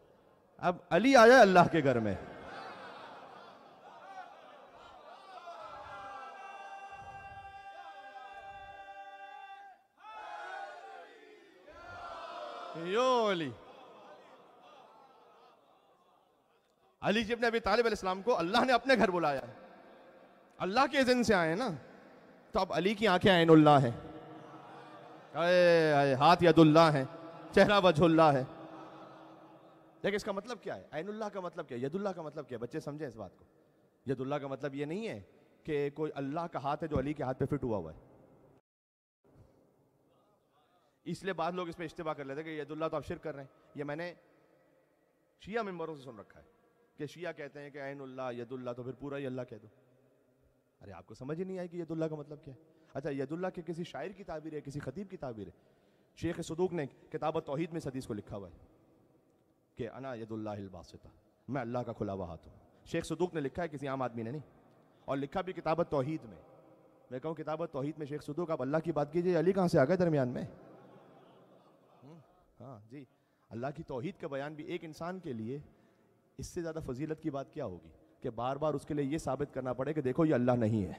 अब अली आया अल्लाह के घर में योली अली जी अपने अभी तालिब इस्लाम को अल्लाह ने अपने घर बुलाया अल्लाह के एजेंट से आए ना तो अब अली की आंखें आयनुल्ला है अरे अरे हाथ यदुल्ला है चेहरा वजुल्ला है देखिए इसका मतलब क्या है आयनुल्ला का मतलब क्या है यदुल्ला का मतलब क्या है बच्चे समझे इस बात को यदुल्ला का मतलब ये नहीं है कि कोई अल्लाह का हाथ है जो अली के हाथ पे फिट हुआ हुआ है इसलिए बाद लोग इसमें इज्तवा कर लेते हैं कि यदुल्ला तो आप शिर कर रहे हैं ये मैंने शिया मेम्बरों से सुन रखा है कि शिया कहते हैं कि अल्लाह यदुल्ला तो फिर पूरा ही अल्लाह कह दो अरे आपको समझ ही नहीं आई कि यदुल्ला का मतलब क्या है अच्छा यदुल्ला के किसी शायर की ताबीर है किसी खतीब की ताबीर है शेख सदूक ने किताब तोहहीद में सदीस को लिखा हुआ है कि अना यदुल्लाबासता मैं अल्लाह का खुला हुआ हाथ हूँ शेख सदूक ने लिखा है किसी आम आदमी ने नहीं और लिखा भी किताबत तोहहीद में मैं कहूँ किताबत तोहहीद में शेख सदूक आप अल्लाह की बात कीजिए अली कहाँ से आ गए दरमियान में हाँ जी अल्लाह की तोहद का बयान भी एक इंसान के लिए इससे ज़्यादा फजीलत की बात क्या होगी कि बार बार उसके लिए ये साबित करना पड़े कि देखो ये अल्लाह नहीं है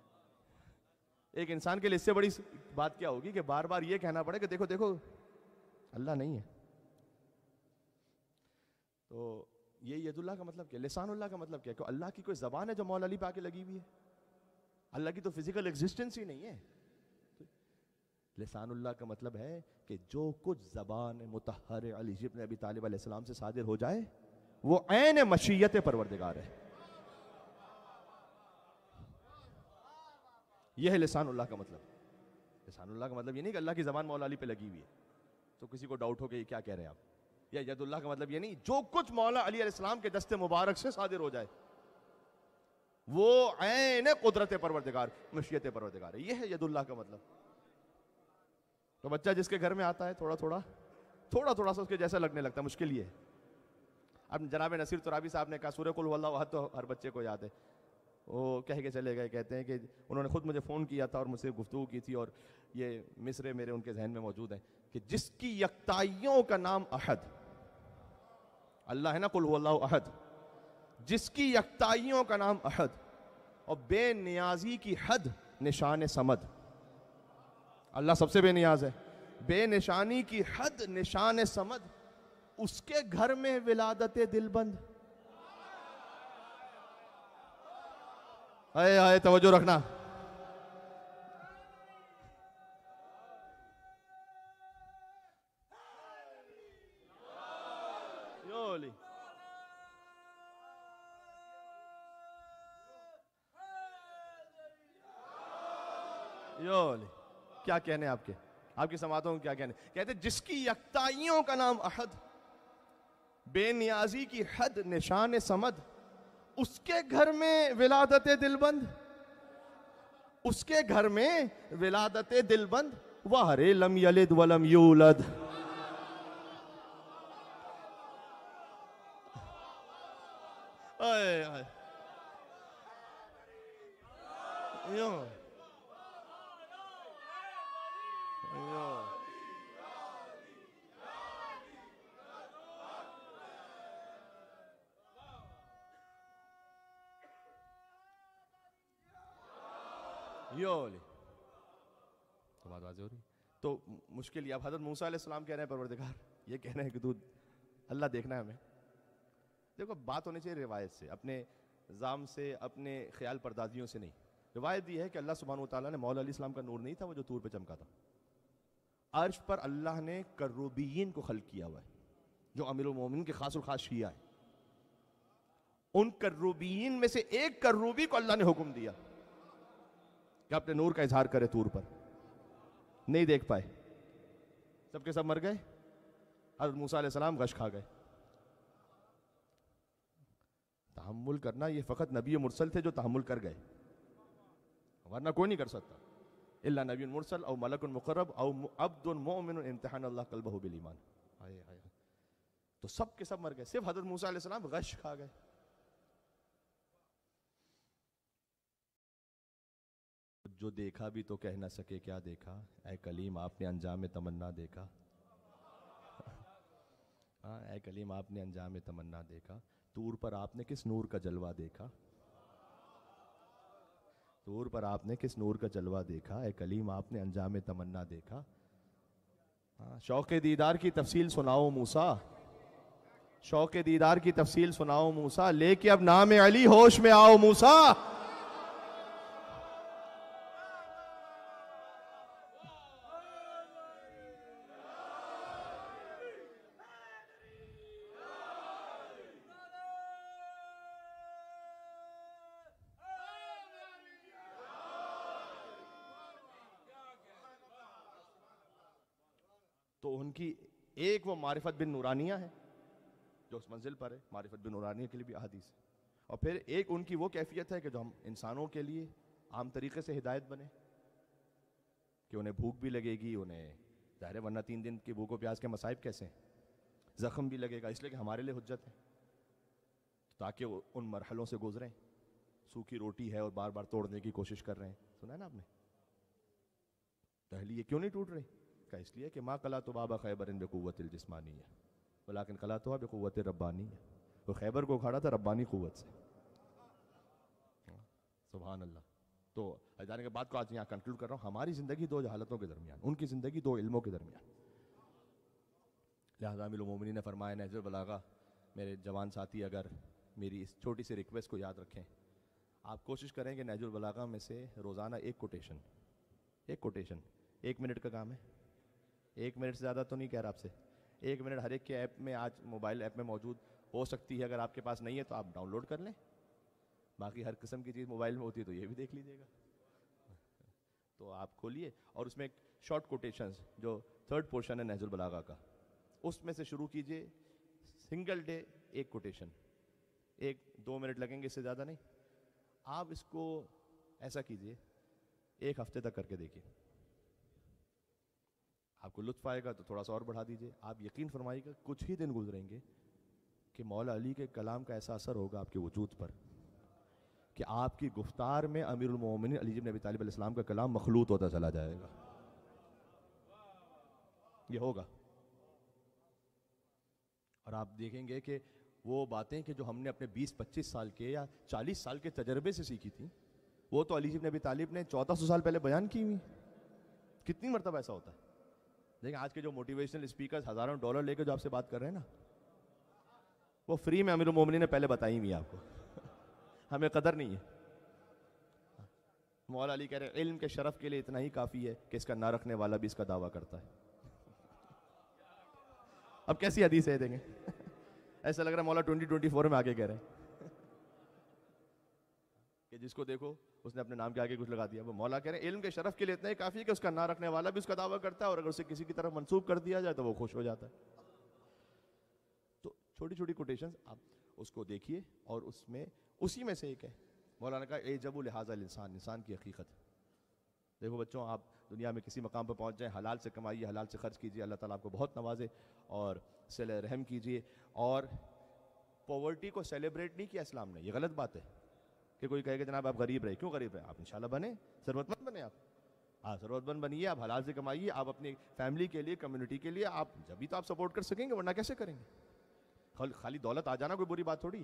एक इंसान के लिए इससे बड़ी बात क्या होगी कि बार बार ये कहना पड़े कि देखो देखो अल्लाह नहीं है तो ये यदुल्ला का मतलब क्या लसानुल्ला का मतलब क्या अल्लाह की कोई ज़बान है जो मौल अली पा के लगी हुई है अल्लाह की तो फिजिकल एग्जिस्टेंस ही नहीं है लसानल्ला का मतलब है कि जो कुछ जबान मतहर अलीजिब ने अभी तालब आसमाम से सादिर हो जाए वो ऐन मशीयत परवरदिगार है यह है लसानुल्ला का मतलब लसानुल्ला का मतलब ये नहीं कि अल्लाह की जबान मौलाली अली पे लगी हुई है तो किसी को डाउट हो गया क्या कह रहे हैं आप या यदुल्ला का मतलब ये नहीं जो कुछ मौला अली इस्लाम के दस्ते मुबारक से सादिर हो जाए वो ऐन कुदरत परवरदिगार मशीयत परवरदिगार है यह है यदुल्ला का मतलब तो बच्चा जिसके घर में आता है थोड़ा थोड़ा थोड़ा थोड़ा सा उसके जैसा लगने लगता है मुश्किल ये है अब जनाब नसीर तुराबी साहब ने कहा सूर्य कुल वल्ला तो हर बच्चे को याद है वो कह के चले गए कहते हैं कि उन्होंने खुद मुझे फ़ोन किया था और मुझसे गुफ्तु की थी और ये मिसरे मेरे उनके जहन में मौजूद हैं कि जिसकी यकताइयों का नाम अहद अल्लाह है ना कुल अहद जिसकी यकताइयों का नाम अहद और बेनियाजी की हद निशान समद अल्लाह सबसे बेनियाज है बेनिशानी की हद निशान समद उसके घर में विलादत दिलबंद आए आए तवज्जो रखना क्या कहने आपके आपकी समातों को क्या कहने कहते जिसकी यकताइयों का नाम अहद बेनियाजी की हद निशान समद उसके घर में विलादत दिलबंद उसके घर में विलादत दिलबंद वाह रे लम यलिद वलम यूलद योली तो बात वाजी हो रही तो मुश्किल अब हजरत मूसा सलाम कह रहे हैं परवरदिगार ये कह रहे हैं कि तू अल्लाह देखना है हमें देखो बात होनी चाहिए रिवायत से अपने जाम से अपने ख्याल परदादियों से नहीं रिवायत यह है कि अल्लाह सुबहान तला ने मौल इस्लाम का नूर नहीं था वो जो तूर पर चमका था अर्श पर अल्लाह ने करूबीन को खल किया हुआ है जो अमीर मोमिन के खास खास शिया है उन करूबीन में से एक करूबी को अल्लाह ने हुक्म दिया क्या अपने नूर का इजहार करे तूर पर नहीं देख पाए सबके सब मर गए हजरत मूसा सलाम गश खा गए तहमुल करना ये फ़कत नबी मुरसल थे जो तहमुल कर गए वरना कोई नहीं कर सकता अल्ला नबी मुरसल और मलक मुकरब और अब्दुलमिन इम्तहान अल्लाह कलबहबिलमान आए आए तो सब के सब मर गए सिर्फ हजरत मूसा सलाम गश खा गए जो देखा भी तो कह ना सके क्या देखा ए कलीम आपने अंजाम तमन्ना देखा हाँ ए कलीम आपने अंजाम तमन्ना देखा तूर पर आपने किस नूर का जलवा देखा तूर पर आपने किस नूर का जलवा देखा ए कलीम आपने अंजाम तमन्ना देखा हाँ शौक़ दीदार की तफसील सुनाओ मूसा शौक़ दीदार की तफसील सुनाओ मूसा लेके अब नाम अली होश में आओ मूसा तो उनकी एक वो मारिफत बिन नूरानिया है जो उस मंजिल पर है मारिफत बिन नूरानिया के लिए भी अहदीस है और फिर एक उनकी वो कैफियत है कि जो हम इंसानों के लिए आम तरीके से हिदायत बने कि उन्हें भूख भी लगेगी उन्हें ज़ाहिर वरना तीन दिन की भूखो प्याज के मसाइब कैसे हैं ज़ख्म भी लगेगा इसलिए कि हमारे लिए हजत है तो ताकि उन मरहलों से गुजरें सूखी रोटी है और बार बार तोड़ने की कोशिश कर रहे हैं सुना है ना आपने पहली ये क्यों नहीं टूट रही का इसलिए कि माँ कला तो बाबा खैबर बक़वत जिसमानी है वलाकिन कला तो बक़वत रब्बानी है वो खैबर को उखाड़ा था रब्बानी क़ुत से सुबहान तो अल्लाह तो जाने के बाद को आज यहाँ कंक्लूड कर रहा हूँ हमारी ज़िंदगी दो जहालतों के दरमियान उनकी ज़िंदगी दो इल्मों के दरमियान लिहाजामिलमोमिन ने फरमाया नजर बलागा मेरे जवान साथी अगर मेरी इस छोटी सी रिक्वेस्ट को याद रखें आप कोशिश करें कि नज़र बलागा में से रोज़ाना एक कोटेशन एक कोटेशन एक मिनट का काम है एक मिनट से ज़्यादा तो नहीं कह रहा आपसे एक मिनट हर एक के ऐप में आज मोबाइल ऐप में मौजूद हो सकती है अगर आपके पास नहीं है तो आप डाउनलोड कर लें बाकी हर किस्म की चीज़ मोबाइल में होती है तो ये भी देख लीजिएगा तो आप खोलिए और उसमें एक शॉर्ट कोटेशन जो थर्ड पोर्शन है नहजुल बलागा का उसमें से शुरू कीजिए सिंगल डे एक कोटेशन एक दो मिनट लगेंगे इससे ज़्यादा नहीं आप इसको ऐसा कीजिए एक हफ्ते तक करके देखिए आपको लुत्फ आएगा तो थोड़ा सा और बढ़ा दीजिए आप यकीन फरमाइएगा कुछ ही दिन गुजरेंगे कि मौला अली के कलाम का ऐसा असर होगा आपके वजूद पर कि आपकी गुफ्तार में अमीरमिन अली नबी तालब इस्लाम का कलाम मखलूत होता चला जाएगा ये होगा और आप देखेंगे कि वो बातें कि जो हमने अपने 20-25 साल के या 40 साल के तजर्बे से सीखी थी वो तो अली नबी तालिब ने 1400 साल पहले बयान की हुई कितनी मरतब ऐसा होता है देखिए आज के जो मोटिवेशनल स्पीकर हज़ारों डॉलर लेके जो आपसे बात कर रहे हैं ना वो फ्री में अमीर मोमिनी ने पहले बताई हुई आपको हमें कदर नहीं है हाँ। मौला अली कह रहे इल्म के शरफ के लिए इतना ही काफ़ी है कि इसका ना रखने वाला भी इसका दावा करता है अब कैसी हदीस है देंगे ऐसा लग रहा है मौला ट्वेंटी ट्वेंटी फोर में आगे कह रहे हैं कि जिसको देखो उसने अपने नाम के आगे कुछ लगा दिया वो मौला कह रहे हैं इल्म के शरफ के लिए इतना ही काफ़ी है कि उसका ना रखने वाला भी उसका दावा करता है और अगर उसे किसी की तरफ मनसूब कर दिया जाए तो वो खुश हो जाता है तो छोटी छोटी कोटेशन आप उसको देखिए और उसमें उसी में से एक है मौलाना का ए जब लिहाजा इंसान इंसान की हकीकत देखो बच्चों आप दुनिया में किसी मकाम पर पहुँच जाएँ हलाल से कमाइए हलाल से खर्च कीजिए अल्लाह ताला आपको बहुत नवाजे और सेल रहम कीजिए और पॉवर्टी को सेलिब्रेट नहीं किया इस्लाम ने यह गलत बात है कि कोई कहेगा जनाब आप गरीब रहे क्यों गरीब रहे आप इंशाल्लाह बने ज़रूरतमंद बने आप हाँ ज़रूरतमंद बनिए आप हलाल से कमाइए आप अपनी फैमिली के लिए कम्युनिटी के लिए आप जब भी तो आप सपोर्ट कर सकेंगे वरना कैसे करेंगे खाली दौलत आ जाना कोई बुरी बात थोड़ी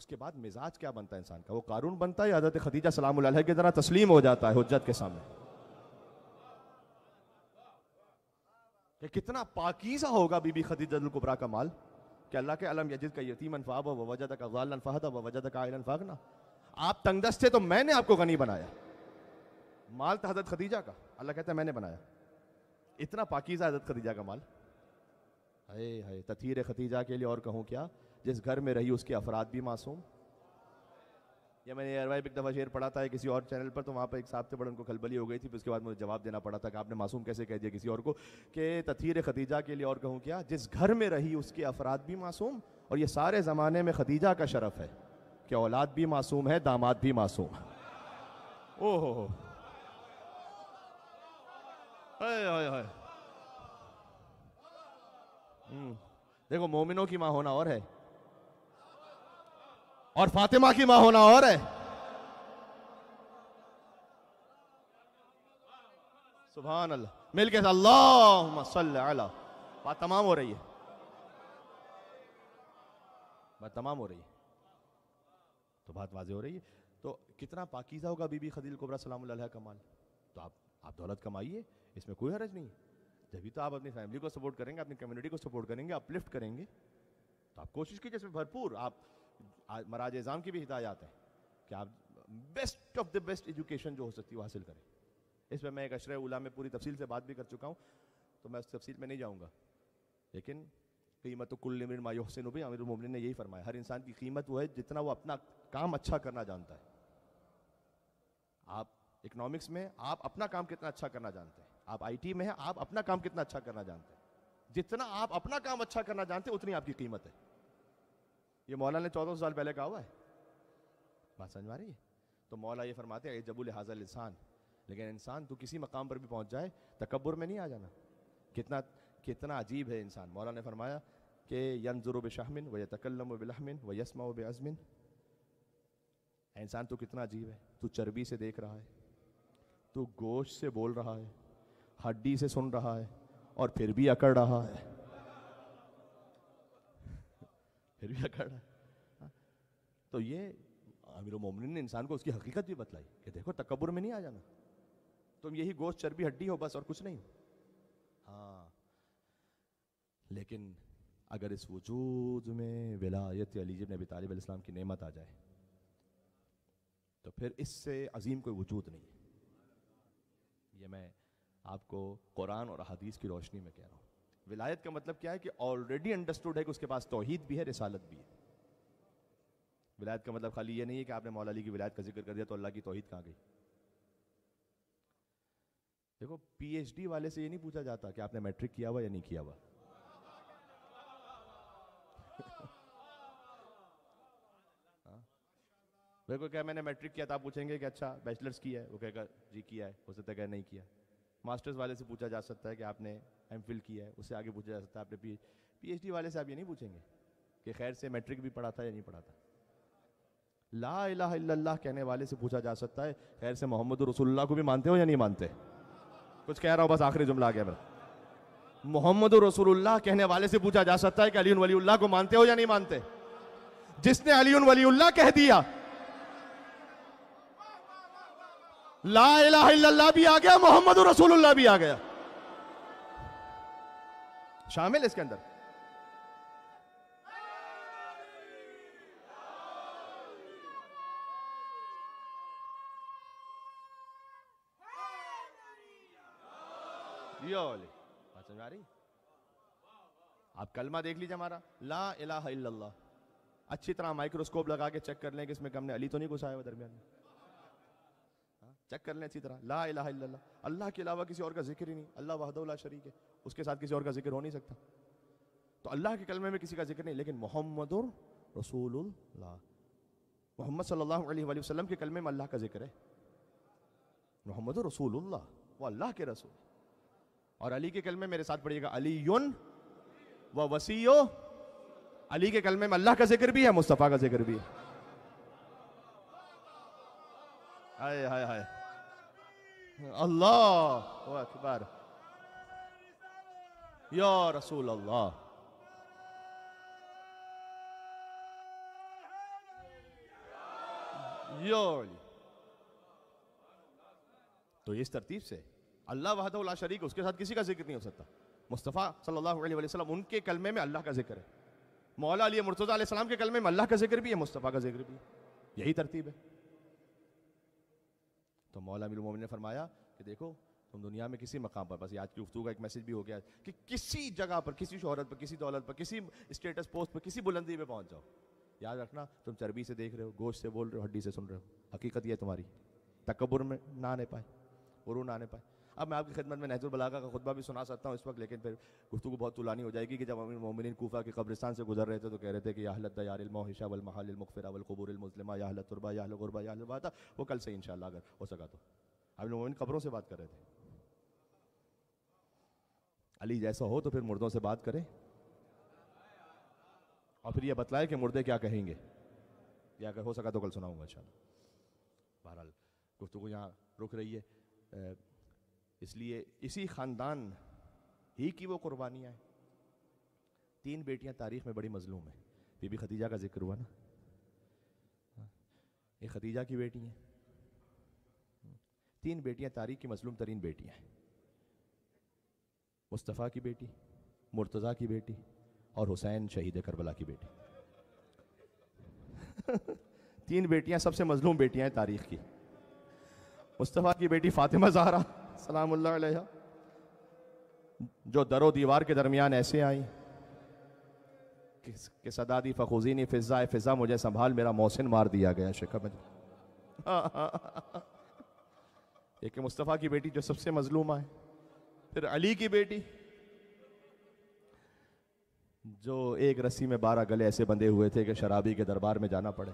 उसके बाद मिजाज क्या बनता है इंसान का वो कारून बनता है हजरत खदीजा सलाम के तरह तस्लीम हो जाता है हजरत के सामने कि कितना पाकिजा होगा बीबी खदीजा कुबरा का माल कि अल्लाह के अलम यजिद का यतीम अनफाब व वजद का गजाल अनफाद व वजद का आयलन फ़ागना आप तंगदस्त थे तो मैंने आपको गनी बनाया माल था हजरत खदीजा का अल्लाह कहता है मैंने बनाया इतना पाकिज़ा हजरत खदीजा का माल है है तथीर खदीजा के लिए और कहूँ क्या जिस घर में रही उसके अफराद भी मासूम या मैंने अरवाइब एक दफ़ा शेर पढ़ा था किसी और चैनल पर तो वहाँ पर एक साहब से बड़े उनको खलबली हो गई थी फिर उसके बाद मुझे जवाब देना पड़ा था कि आपने मासूम कैसे कह दिया किसी और को कि तथीर खदीजा के लिए और कहूँ क्या जिस घर में रही उसके अफराद भी मासूम और ये सारे ज़माने में खदीजा का शरफ है कि औलाद भी मासूम है दामाद भी मासूम है ओहो हो हम्म। देखो मोमिनों की माँ होना और है और फातिमा की मां होना और है सुबह अल्लाह मिल के अल्लाह बात तमाम हो रही है बात तमाम हो रही है तो बात वाजे हो रही है तो कितना पाकिजा होगा बीबी खदील कोबरा सलाम कमाल तो आप आप दौलत कमाइए इसमें कोई हरज नहीं जब तो आप अपनी फैमिली को सपोर्ट करेंगे अपनी कम्युनिटी को सपोर्ट करेंगे अपलिफ्ट करेंगे तो आप कोशिश कीजिए इसमें भरपूर आप मराज महाराज एजाम की भी हिदायत है कि आप best of the best education जो हो सकती है वो हासिल करें इस पर मैं एक अशर उला में पूरी तफसील से बात भी कर चुका हूँ तो मैं उस तफसील में नहीं जाऊँगा लेकिन कीमत कुल मिन भी आमिर मोमिन ने यही फरमाया हर इंसान की कीमत वो है जितना वो अपना काम अच्छा करना जानता है आप इकोनॉमिक्स में आप अपना काम कितना अच्छा करना जानते हैं आप आईटी में हैं आप अपना काम कितना अच्छा करना जानते हैं जितना आप अपना काम अच्छा करना जानते हैं उतनी आपकी कीमत है ये मौला ने चौदह साल पहले कहा हुआ है बात समझ आ रही है तो मौला ये फरमाते हैं जबुल हाजल इंसान लेकिन इंसान तो किसी मकाम पर भी पहुंच जाए तकबर में नहीं आ जाना कितना कितना अजीब है इंसान मौला ने फरमाया कि यनजुर बशाहमिन व तकल्लम बिलहमिन व यसमा बज़मिन इंसान तो कितना अजीब है तू चर्बी से देख रहा है तू गोश से बोल रहा है हड्डी से सुन रहा है और फिर भी अकड़ रहा है फिर भी अखाड़ा हाँ। तो ये अमीर मोमिन ने इंसान को उसकी हकीकत भी बतलाई कि देखो तकबर में नहीं आ जाना तुम यही गोश्त चर्बी हड्डी हो बस और कुछ नहीं हाँ लेकिन अगर इस वजूद में विलायत जब नबी तालब इस्लाम की नेमत आ जाए तो फिर इससे अजीम कोई वजूद नहीं है ये मैं आपको कुरान और अदीस की रोशनी में कह रहा हूँ विलायत का मतलब क्या है कि ऑलरेडी अंडरस्टूड है कि उसके पास तोहहीद भी है रिसालत भी है विलायत का मतलब खाली ये नहीं है कि आपने मौलाली की विलायत का जिक्र कर दिया तो अल्लाह की तोहहीद कहाँ गई देखो पीएचडी वाले से ये नहीं पूछा जाता कि आपने मैट्रिक किया हुआ या नहीं किया हुआ देखो हाँ। क्या मैंने मैट्रिक किया था तो आप पूछेंगे कि अच्छा बैचलर्स किया है वो कहेगा जी किया है हो सकता है नहीं किया है मास्टर्स वाले से पूछा जा सकता है कि आपने एम फिल किया है उससे आगे पूछा जा सकता है आपने पी पीएचडी वाले से आप ये नहीं पूछेंगे कि खैर से मैट्रिक भी पढ़ा था या नहीं पढ़ा था ला इला कहने वाले से पूछा जा सकता है खैर से मोहम्मद रसुल्ला को भी मानते हो या नहीं मानते कुछ कह रहा हूँ बस आखिरी जुमला आ गया मेरा मोहम्मद रसूलुल्लाह कहने वाले से पूछा जा सकता है कि अली वली को मानते हो या नहीं मानते जिसने अली वली कह दिया ला इला भी आ गया मोहम्मद रसूलुल्लाह भी आ गया शामिल इसके अंदर समझ आ रही आप कलमा देख लीजिए हमारा ला इला अच्छी तरह माइक्रोस्कोप लगा के चेक कर लें कि इसमें ने अली तो नहीं घुसाया हुआ दरमियान में चेक कर लें अच्छी तरह ला इला अल्लाह के अलावा किसी और का जिक्र ही नहीं अल्लाह वहदौला शरीक है उसके साथ किसी और का जिक्र हो नहीं सकता तो अल्लाह के कलमे में किसी का जिक्र नहीं लेकिन मोहम्मद रसूल मोहम्मद सल्लल्लाहु अलैहि वसल्लम के कलमे में अल्लाह का जिक्र है मोहम्मद रसूलुल्लाह वो अल्लाह के रसूल और अली के कलमे मेरे साथ पढ़िएगा अली युन व वसीयो अली के कलमे में अल्लाह का जिक्र भी है मुस्तफ़ा का जिक्र भी है हाय हाय हाय अल्लाह अकबर या रसूल अल्लाह तो इस तरतीब से अल्लाह वहद शरीक उसके साथ किसी का जिक्र नहीं हो सकता मुस्तफ़ा सल्लल्लाहु अलैहि वसल्लम उनके कलमे में अल्लाह का जिक्र है मौला अली मुर्तज़ा के कलमे में अल्लाह का जिक्र भी है मुस्तफ़ा का जिक्र भी है यही तरतीब है तो मौला मिल ने फरमाया कि देखो तुम दुनिया में किसी मकाम पर बस याद की उफ्तू का एक मैसेज भी हो गया कि किसी जगह पर किसी शहरत पर किसी दौलत पर किसी स्टेटस पोस्ट पर किसी बुलंदी पर पहुँच जाओ याद रखना तुम चर्बी से देख रहे हो गोश्त से बोल रहे हो हड्डी से सुन रहे हो हकीकत यह तुम्हारी तकबर में ना आने पाए गुरु ना आने पाए अब मैं आपकी खिदमत में नहजुल बलागा का खुतबा भी सुना सकता हूँ इस वक्त लेकिन फिर गुफ्तु बहुत तुलानी हो जाएगी कि जब अमीर मोमिन कोफ़ा के कब्रिस्तान से गुजर रहे थे तो कह रहे थे कि याहलत यारमोहिशा वलमहालमफ़रा वलकबूरमसलमा याहलतरबा याहलगरबा याहलबा था वो कल से इन अगर हो सका तो अमीर मोमिन खबरों से बात कर रहे थे अली जैसा हो तो फिर मुर्दों से बात करें और फिर ये बतलाए कि मुर्दे क्या कहेंगे या अगर हो सका तो कल सुनाऊंगा इंशाल्लाह बहरहाल गुफ्तु यहाँ रुक रही है इसलिए इसी ख़ानदान ही की वो कुर्बानियाँ हैं तीन बेटियाँ तारीख में बड़ी मजलूम है बीबी खदीजा का जिक्र हुआ ना ये खदीजा की बेटी हैं तीन बेटियाँ तारीख की मजलूम तरीन बेटियाँ हैं मुस्तफ़ा की बेटी मुर्तज़ा की बेटी और हुसैन शहीद करबला की बेटी तीन बेटियाँ सबसे मजलूम बेटियाँ हैं तारीख की मुस्तफ़ा की बेटी फ़ातिमा जहरा सलाम जो दरो दीवार के दरमियान ऐसे आई कि सदादी फ़खूजी फ़िज़ा फ़िज़ा मुझे संभाल मेरा मोहसिन मार दिया गया शिकम एक मुस्तफ़ा की बेटी जो सबसे मजलूम है फिर अली की बेटी जो एक रस्सी में बारह गले ऐसे बंधे हुए थे कि शराबी के दरबार में जाना पड़े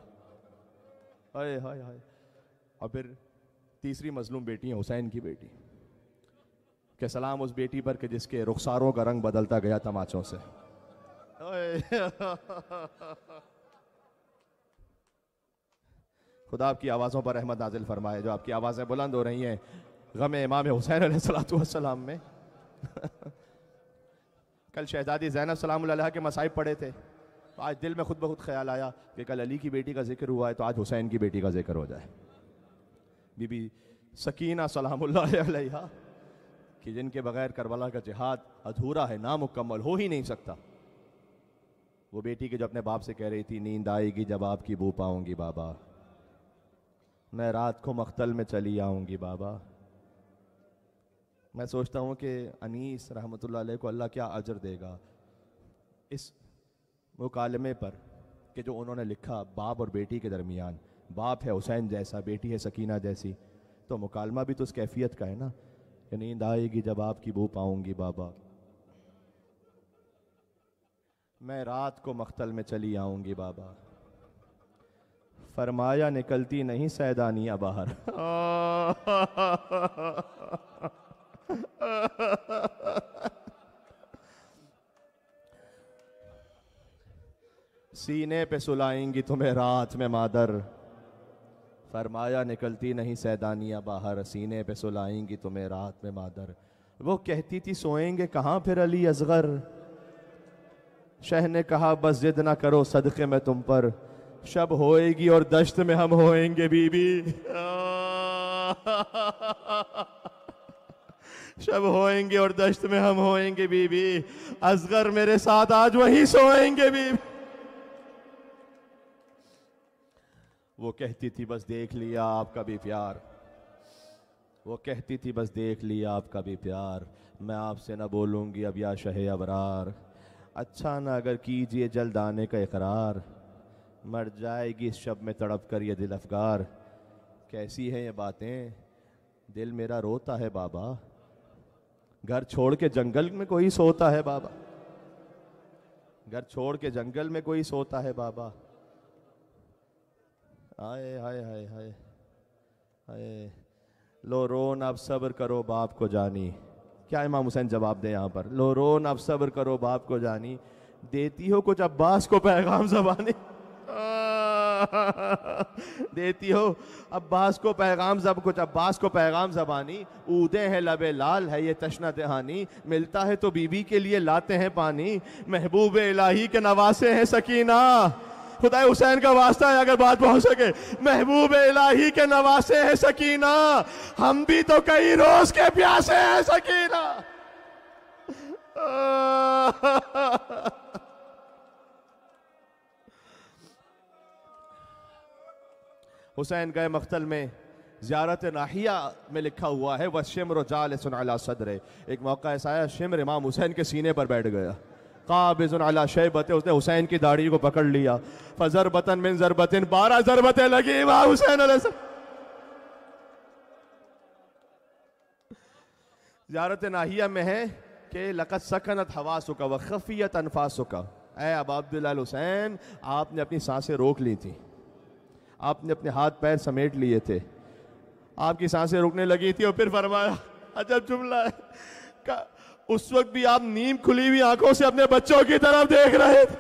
हाय हाय हाय और फिर तीसरी मजलूम बेटी है हुसैन की बेटी कि सलाम उस बेटी पर कि जिसके रुखसारों का रंग बदलता गया तमाचों से खुदा आपकी आवाज़ों पर अहमद नाजिल फरमाए जो आपकी आवाज़ें बुलंद हो रही हैं गम इमाम हुसैन सलाम में कल शहजादी जैनब सलाम के मसाइब पढ़े थे तो आज दिल में खुद ब खुद ख्याल आया कि कल अली की बेटी का जिक्र हुआ है तो आज हुसैन की बेटी का जिक्र हो जाए बीबी सकीना सलाम कि जिनके बगैर करबला का जिहाद अधूरा है मुकम्मल हो ही नहीं सकता वो बेटी के जो अपने बाप से कह रही थी नींद आएगी जब आपकी बू पाऊंगी बाबा मैं रात को मख्तल में चली आऊंगी बाबा मैं सोचता हूँ कि अनीस रहमत को अल्लाह क्या अजर देगा इस मुकालमे पर कि जो उन्होंने लिखा बाप और बेटी के दरमियान बाप है हुसैन जैसा बेटी है सकीना जैसी तो मुकालमा भी तो उस कैफियत का है ना कि नींद आएगी जब आपकी बू पाऊंगी बाबा मैं रात को मख्तल में चली आऊंगी बाबा फरमाया निकलती नहीं सैदानिया बाहर सीने पे सुलाएंगी तुम्हें रात में मादर फरमाया निकलती नहीं सैदानियाँ बाहर सीने पे सुलाएंगी तुम्हें रात में मादर वो कहती थी सोएंगे कहाँ फिर अली असगर शह ने कहा बस जिद ना करो सदक़े में तुम पर शब होएगी और दश्त में हम होएंगे बीबी शब होएंगे और दश्त में हम होएंगे बीबी असगर मेरे साथ आज वहीं सोएंगे बीबी वो कहती थी बस देख लिया आपका भी प्यार वो कहती थी बस देख लिया आपका भी प्यार मैं आपसे ना बोलूँगी अब या शहे अबरार अच्छा ना अगर कीजिए जल्द आने का इकरार मर जाएगी इस शब में तड़प कर ये दिल अफगार कैसी हैं ये बातें दिल मेरा रोता है बाबा घर छोड़ के जंगल में कोई सोता है बाबा घर छोड़ के जंगल में कोई सोता है बाबा आए हाय हाय हाय हाय लो रोन नब सब्र करो बाप को जानी क्या इमाम हुसैन जवाब दे यहाँ पर लो रोन अब सब्र करो बाप को जानी देती हो कुछ अब्बास को पैगाम जबानी देती हो अब्बास को पैगाम जब कुछ अब्बास को पैगाम जबानी ऊदे हैं लबे लाल है ये तशना दहानी मिलता है तो बीबी के लिए लाते हैं पानी महबूब इलाही के नवासे हैं सकीना खुदा हुसैन का वास्ता है अगर बात पहुंच सके महबूब इलाही के नवासे हैं सकीना हम भी तो कई रोज के प्यासे हैं सकीना हुसैन गए मख्तल में ज्यारत नाहिया में लिखा हुआ है वह शिमर जाल सुन सदर एक मौका ऐसा आया शिमर इमाम हुसैन के सीने पर बैठ गया काबिज़ अला शैबत उसने हुसैन की दाढ़ी को पकड़ लिया फजर बतन मिन जरबतिन बारह जरबतें लगी वाह हुसैन जारत नाहिया में है कि लकत सकनत हवा सुखा व खफियत अनफा सुखा ए अब अब्दुल्ला हुसैन आपने अपनी सांसें रोक ली थी आपने अपने हाथ पैर समेट लिए थे आपकी सांसें रुकने लगी थी और फिर फरमाया अजब जुमला है उस वक्त भी आप नीम खुली हुई आंखों से अपने बच्चों की तरफ देख रहे थे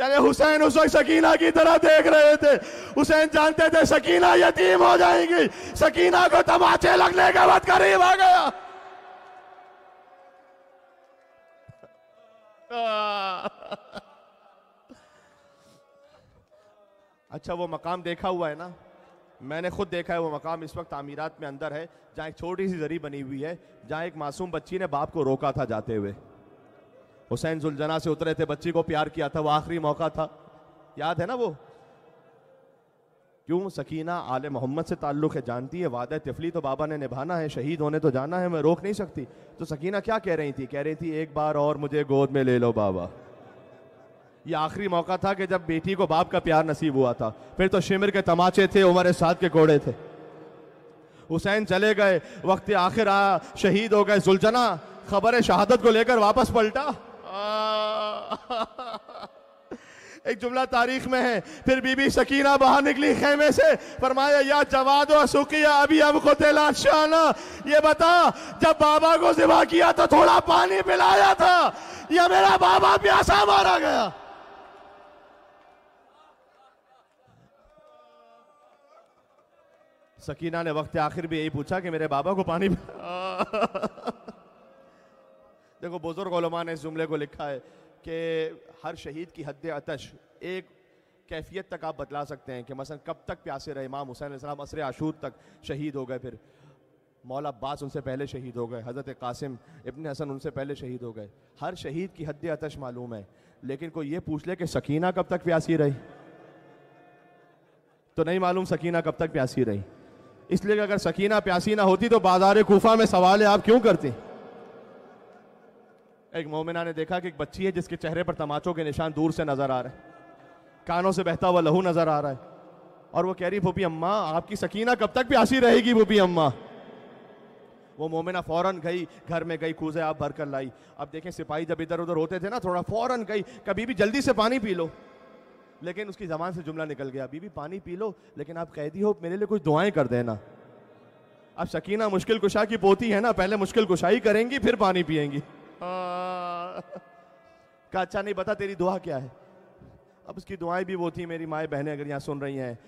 यानी हुसैन उस वक्त सकीना की तरह देख रहे थे हुसैन जानते थे सकीना यतीम हो जाएंगी सकीना को तमाचे लगने का बाद करीब आ गया अच्छा वो मकाम देखा हुआ है ना मैंने खुद देखा है वो मकाम इस वक्त तामीरत में अंदर है जहाँ एक छोटी सी जरी बनी हुई है जहाँ एक मासूम बच्ची ने बाप को रोका था जाते हुए हुसैन जुलजना से उतरे थे बच्ची को प्यार किया था वो आखिरी मौका था याद है ना वो क्यों सकीना आल मोहम्मद से ताल्लुक़ है जानती है वादा तिफली तो बाबा ने निभाना है शहीद होने तो जाना है मैं रोक नहीं सकती तो सकीना क्या कह रही थी कह रही थी एक बार और मुझे गोद में ले लो बाबा ये आखिरी मौका था कि जब बेटी को बाप का प्यार नसीब हुआ था फिर तो शिमिर के तमाचे थे उमर साद के घोड़े थे हुसैन चले गए वक्त आखिर आया शहीद हो गए जुलझना खबर शहादत को लेकर वापस पलटा एक जुमला तारीख में है फिर बीबी सकीना बाहर निकली खेमे से फरमाया या जवाद अभी अभी को तेला ये बता जब बाबा को जिबा किया तो थोड़ा पानी पिलाया था या मेरा बाबा प्यासा मारा गया सकीना ने वक्त आखिर भी यही पूछा कि मेरे बाबा को पानी देखो बुजुर्ग ओलमा ने इस जुमले को लिखा है कि हर शहीद की हद अतश एक कैफियत तक आप बतला सकते हैं कि मसन कब तक प्यासे रहे इमाम हुसैन इस्लाम असर आशूद तक शहीद हो गए फिर मौला अब्बास उनसे पहले शहीद हो गए हज़रत कासिम इबन हसन उनसे पहले शहीद हो गए हर शहीद की हद अतश मालूम है लेकिन कोई ये पूछ ले कि सकीना कब तक प्यासी रही तो नहीं मालूम सकीना कब तक प्यासी रही इसलिए अगर सकीना प्यासी ना होती तो बाजार कोफा में सवाल है आप क्यों करती एक मोमिना ने देखा कि एक बच्ची है जिसके चेहरे पर तमाचों के निशान दूर से नजर आ रहे हैं कानों से बहता हुआ लहू नजर आ रहा है और वो कह रही भूपी अम्मा आपकी सकीना कब तक प्यासी रहेगी भूपी अम्मा वो मोमिना फौरन गई घर में गई कूजे आप भर कर लाई अब देखें सिपाही जब इधर उधर होते थे ना थोड़ा फौरन गई कभी भी जल्दी से पानी पी लो लेकिन उसकी ज़बान से जुमला निकल गया बीबी पानी पी लो लेकिन आप कैदी हो मेरे लिए कुछ दुआएं कर देना अब शकीना मुश्किल कुशा की पोती है ना पहले मुश्किल कुशाई करेंगी फिर पानी पियेंगी हाँ। का अच्छा नहीं बता तेरी दुआ क्या है अब उसकी दुआएं भी वो थी मेरी माए बहनें अगर यहाँ सुन रही हैं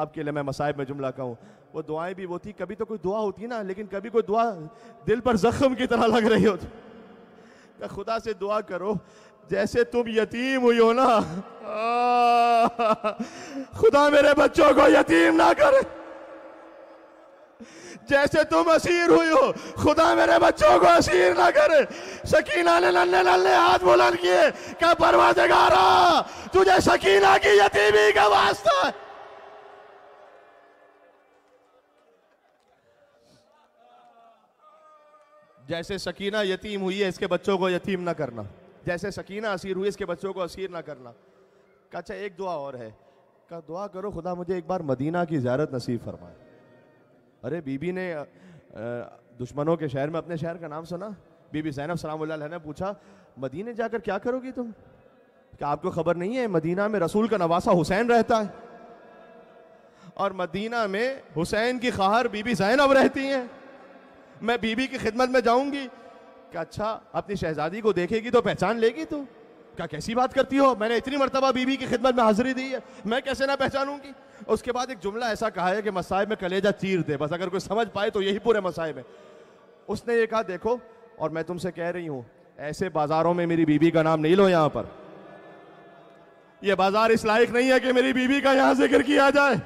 आपके लिए मैं मसाइब में जुमला कहूँ वो दुआएं भी वो थी कभी तो कोई दुआ होती ना लेकिन कभी कोई दुआ दिल पर जख्म की तरह लग रही होती खुदा से दुआ करो जैसे तुम यतीम हुई हो ना हाँ। खुदा मेरे बच्चों को यतीम ना करे जैसे तुम असीर हुई हो खुदा मेरे बच्चों को असीर ना करे सकीना ने लल्ले लल्ले हाथ बुलंद किए क्या रहा तुझे सकीना की यतीमी का वास्ता जैसे सकीना यतीम हुई है इसके बच्चों को यतीम ना करना जैसे सकीना असीर हुई इसके बच्चों को असीर ना करना अच्छा एक दुआ और है का दुआ करो खुदा मुझे एक बार मदीना की ज्यारत नसीब फरमाए अरे बीबी ने दुश्मनों के शहर में अपने शहर का नाम सुना बीबी जैनब सलाम ने पूछा मदीने जाकर क्या करोगी तुम क्या आपको खबर नहीं है मदीना में रसूल का नवासा हुसैन रहता है और मदीना में हुसैन की खहर बीबी जैनब रहती हैं मैं बीबी की खिदमत में जाऊंगी क्या अच्छा अपनी शहजादी को देखेगी तो पहचान लेगी तू क्या कैसी बात करती हो मैंने इतनी मरतबा बीबी की खिदमत में हाजिरी दी है मैं कैसे ना पहचानूंगी उसके बाद एक जुमला ऐसा कहा है कि मसाइब में कलेजा चीर दे बस अगर कोई समझ पाए तो यही पूरे मसाइब है उसने ये कहा देखो और मैं तुमसे कह रही हूं ऐसे बाजारों में मेरी बीबी का नाम नहीं लो यहां पर यह बाजार इस लायक नहीं है कि मेरी बीबी का यहां जिक्र किया जाए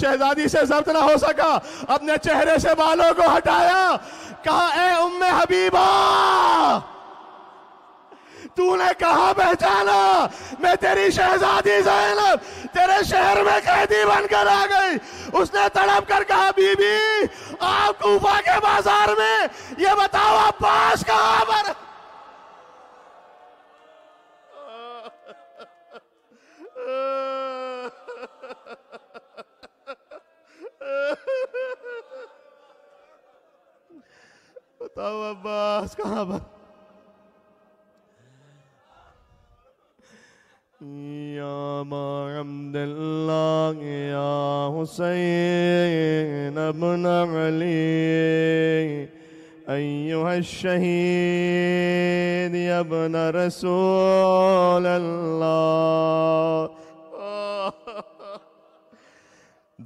शहजादी से जब्त ना हो सका अपने चेहरे से बालों को हटाया कहा ए उम्मे हबीबा तूने कहा पहचाना मैं तेरी शहजादी जैनब तेरे शहर में कैदी बनकर आ गई उसने तड़प कर कहा बीबी आप कूफा के बाजार में ये बताओ आप पास कहां पर बताओ अब्बास कहां पर يا أبا عبد الله يا حسين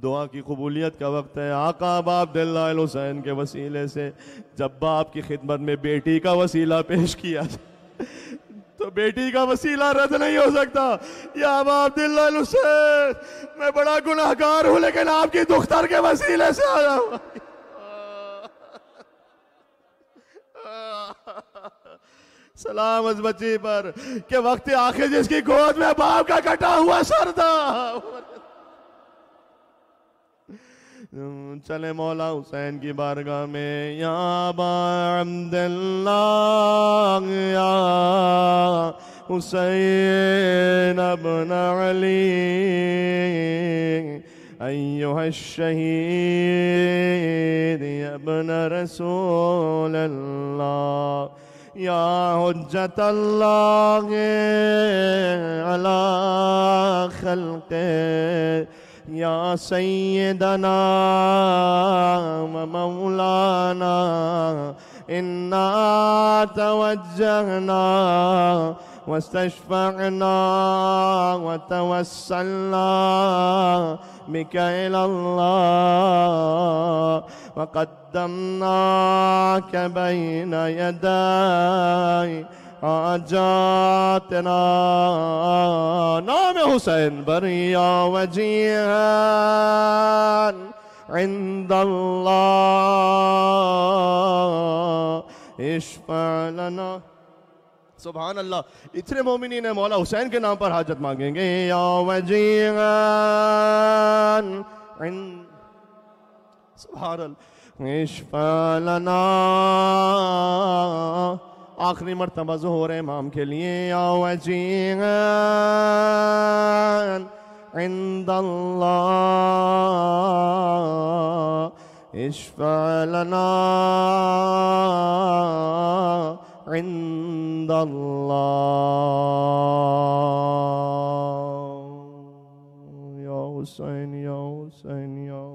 दुआ की कबूलियत का वक्त है आका बाप दिल्ला हुसैन के वसीले से जब बाप की खिदमत में बेटी का वसीला पेश किया तो बेटी का वसीला रद्द नहीं हो सकता या बाप दिल मैं बड़ा गुनाहगार हूं लेकिन आपकी दुख्तर के वसीले से आया हूं सलाम उस बच्ची पर के वक्त आखिर जिसकी गोद में बाप का कटा हुआ सर था चले मौला हुसैन की बारगाह में या बाया हुसैन अब नली अयो है शहीद अब न रसोल या हो जतल्ला अला खल के يا سيدنا ومولانا إنا توجهنا واستشفعنا وتوسلنا بك إلى الله وقدمناك بين يديك جاتنا نام حسين بريا وجيها عند الله اشفع لنا سبحان اللہ اتنے مومنین مولا حسین کے نام پر حاجت مانگیں گے یا وجیغان سبحان اللہ اشفع لنا آخری مرتبہ ظہور امام کے لیے آو وجیغان عند اللہ اشفع لنا عند اللہ یا حسین یا حسین یا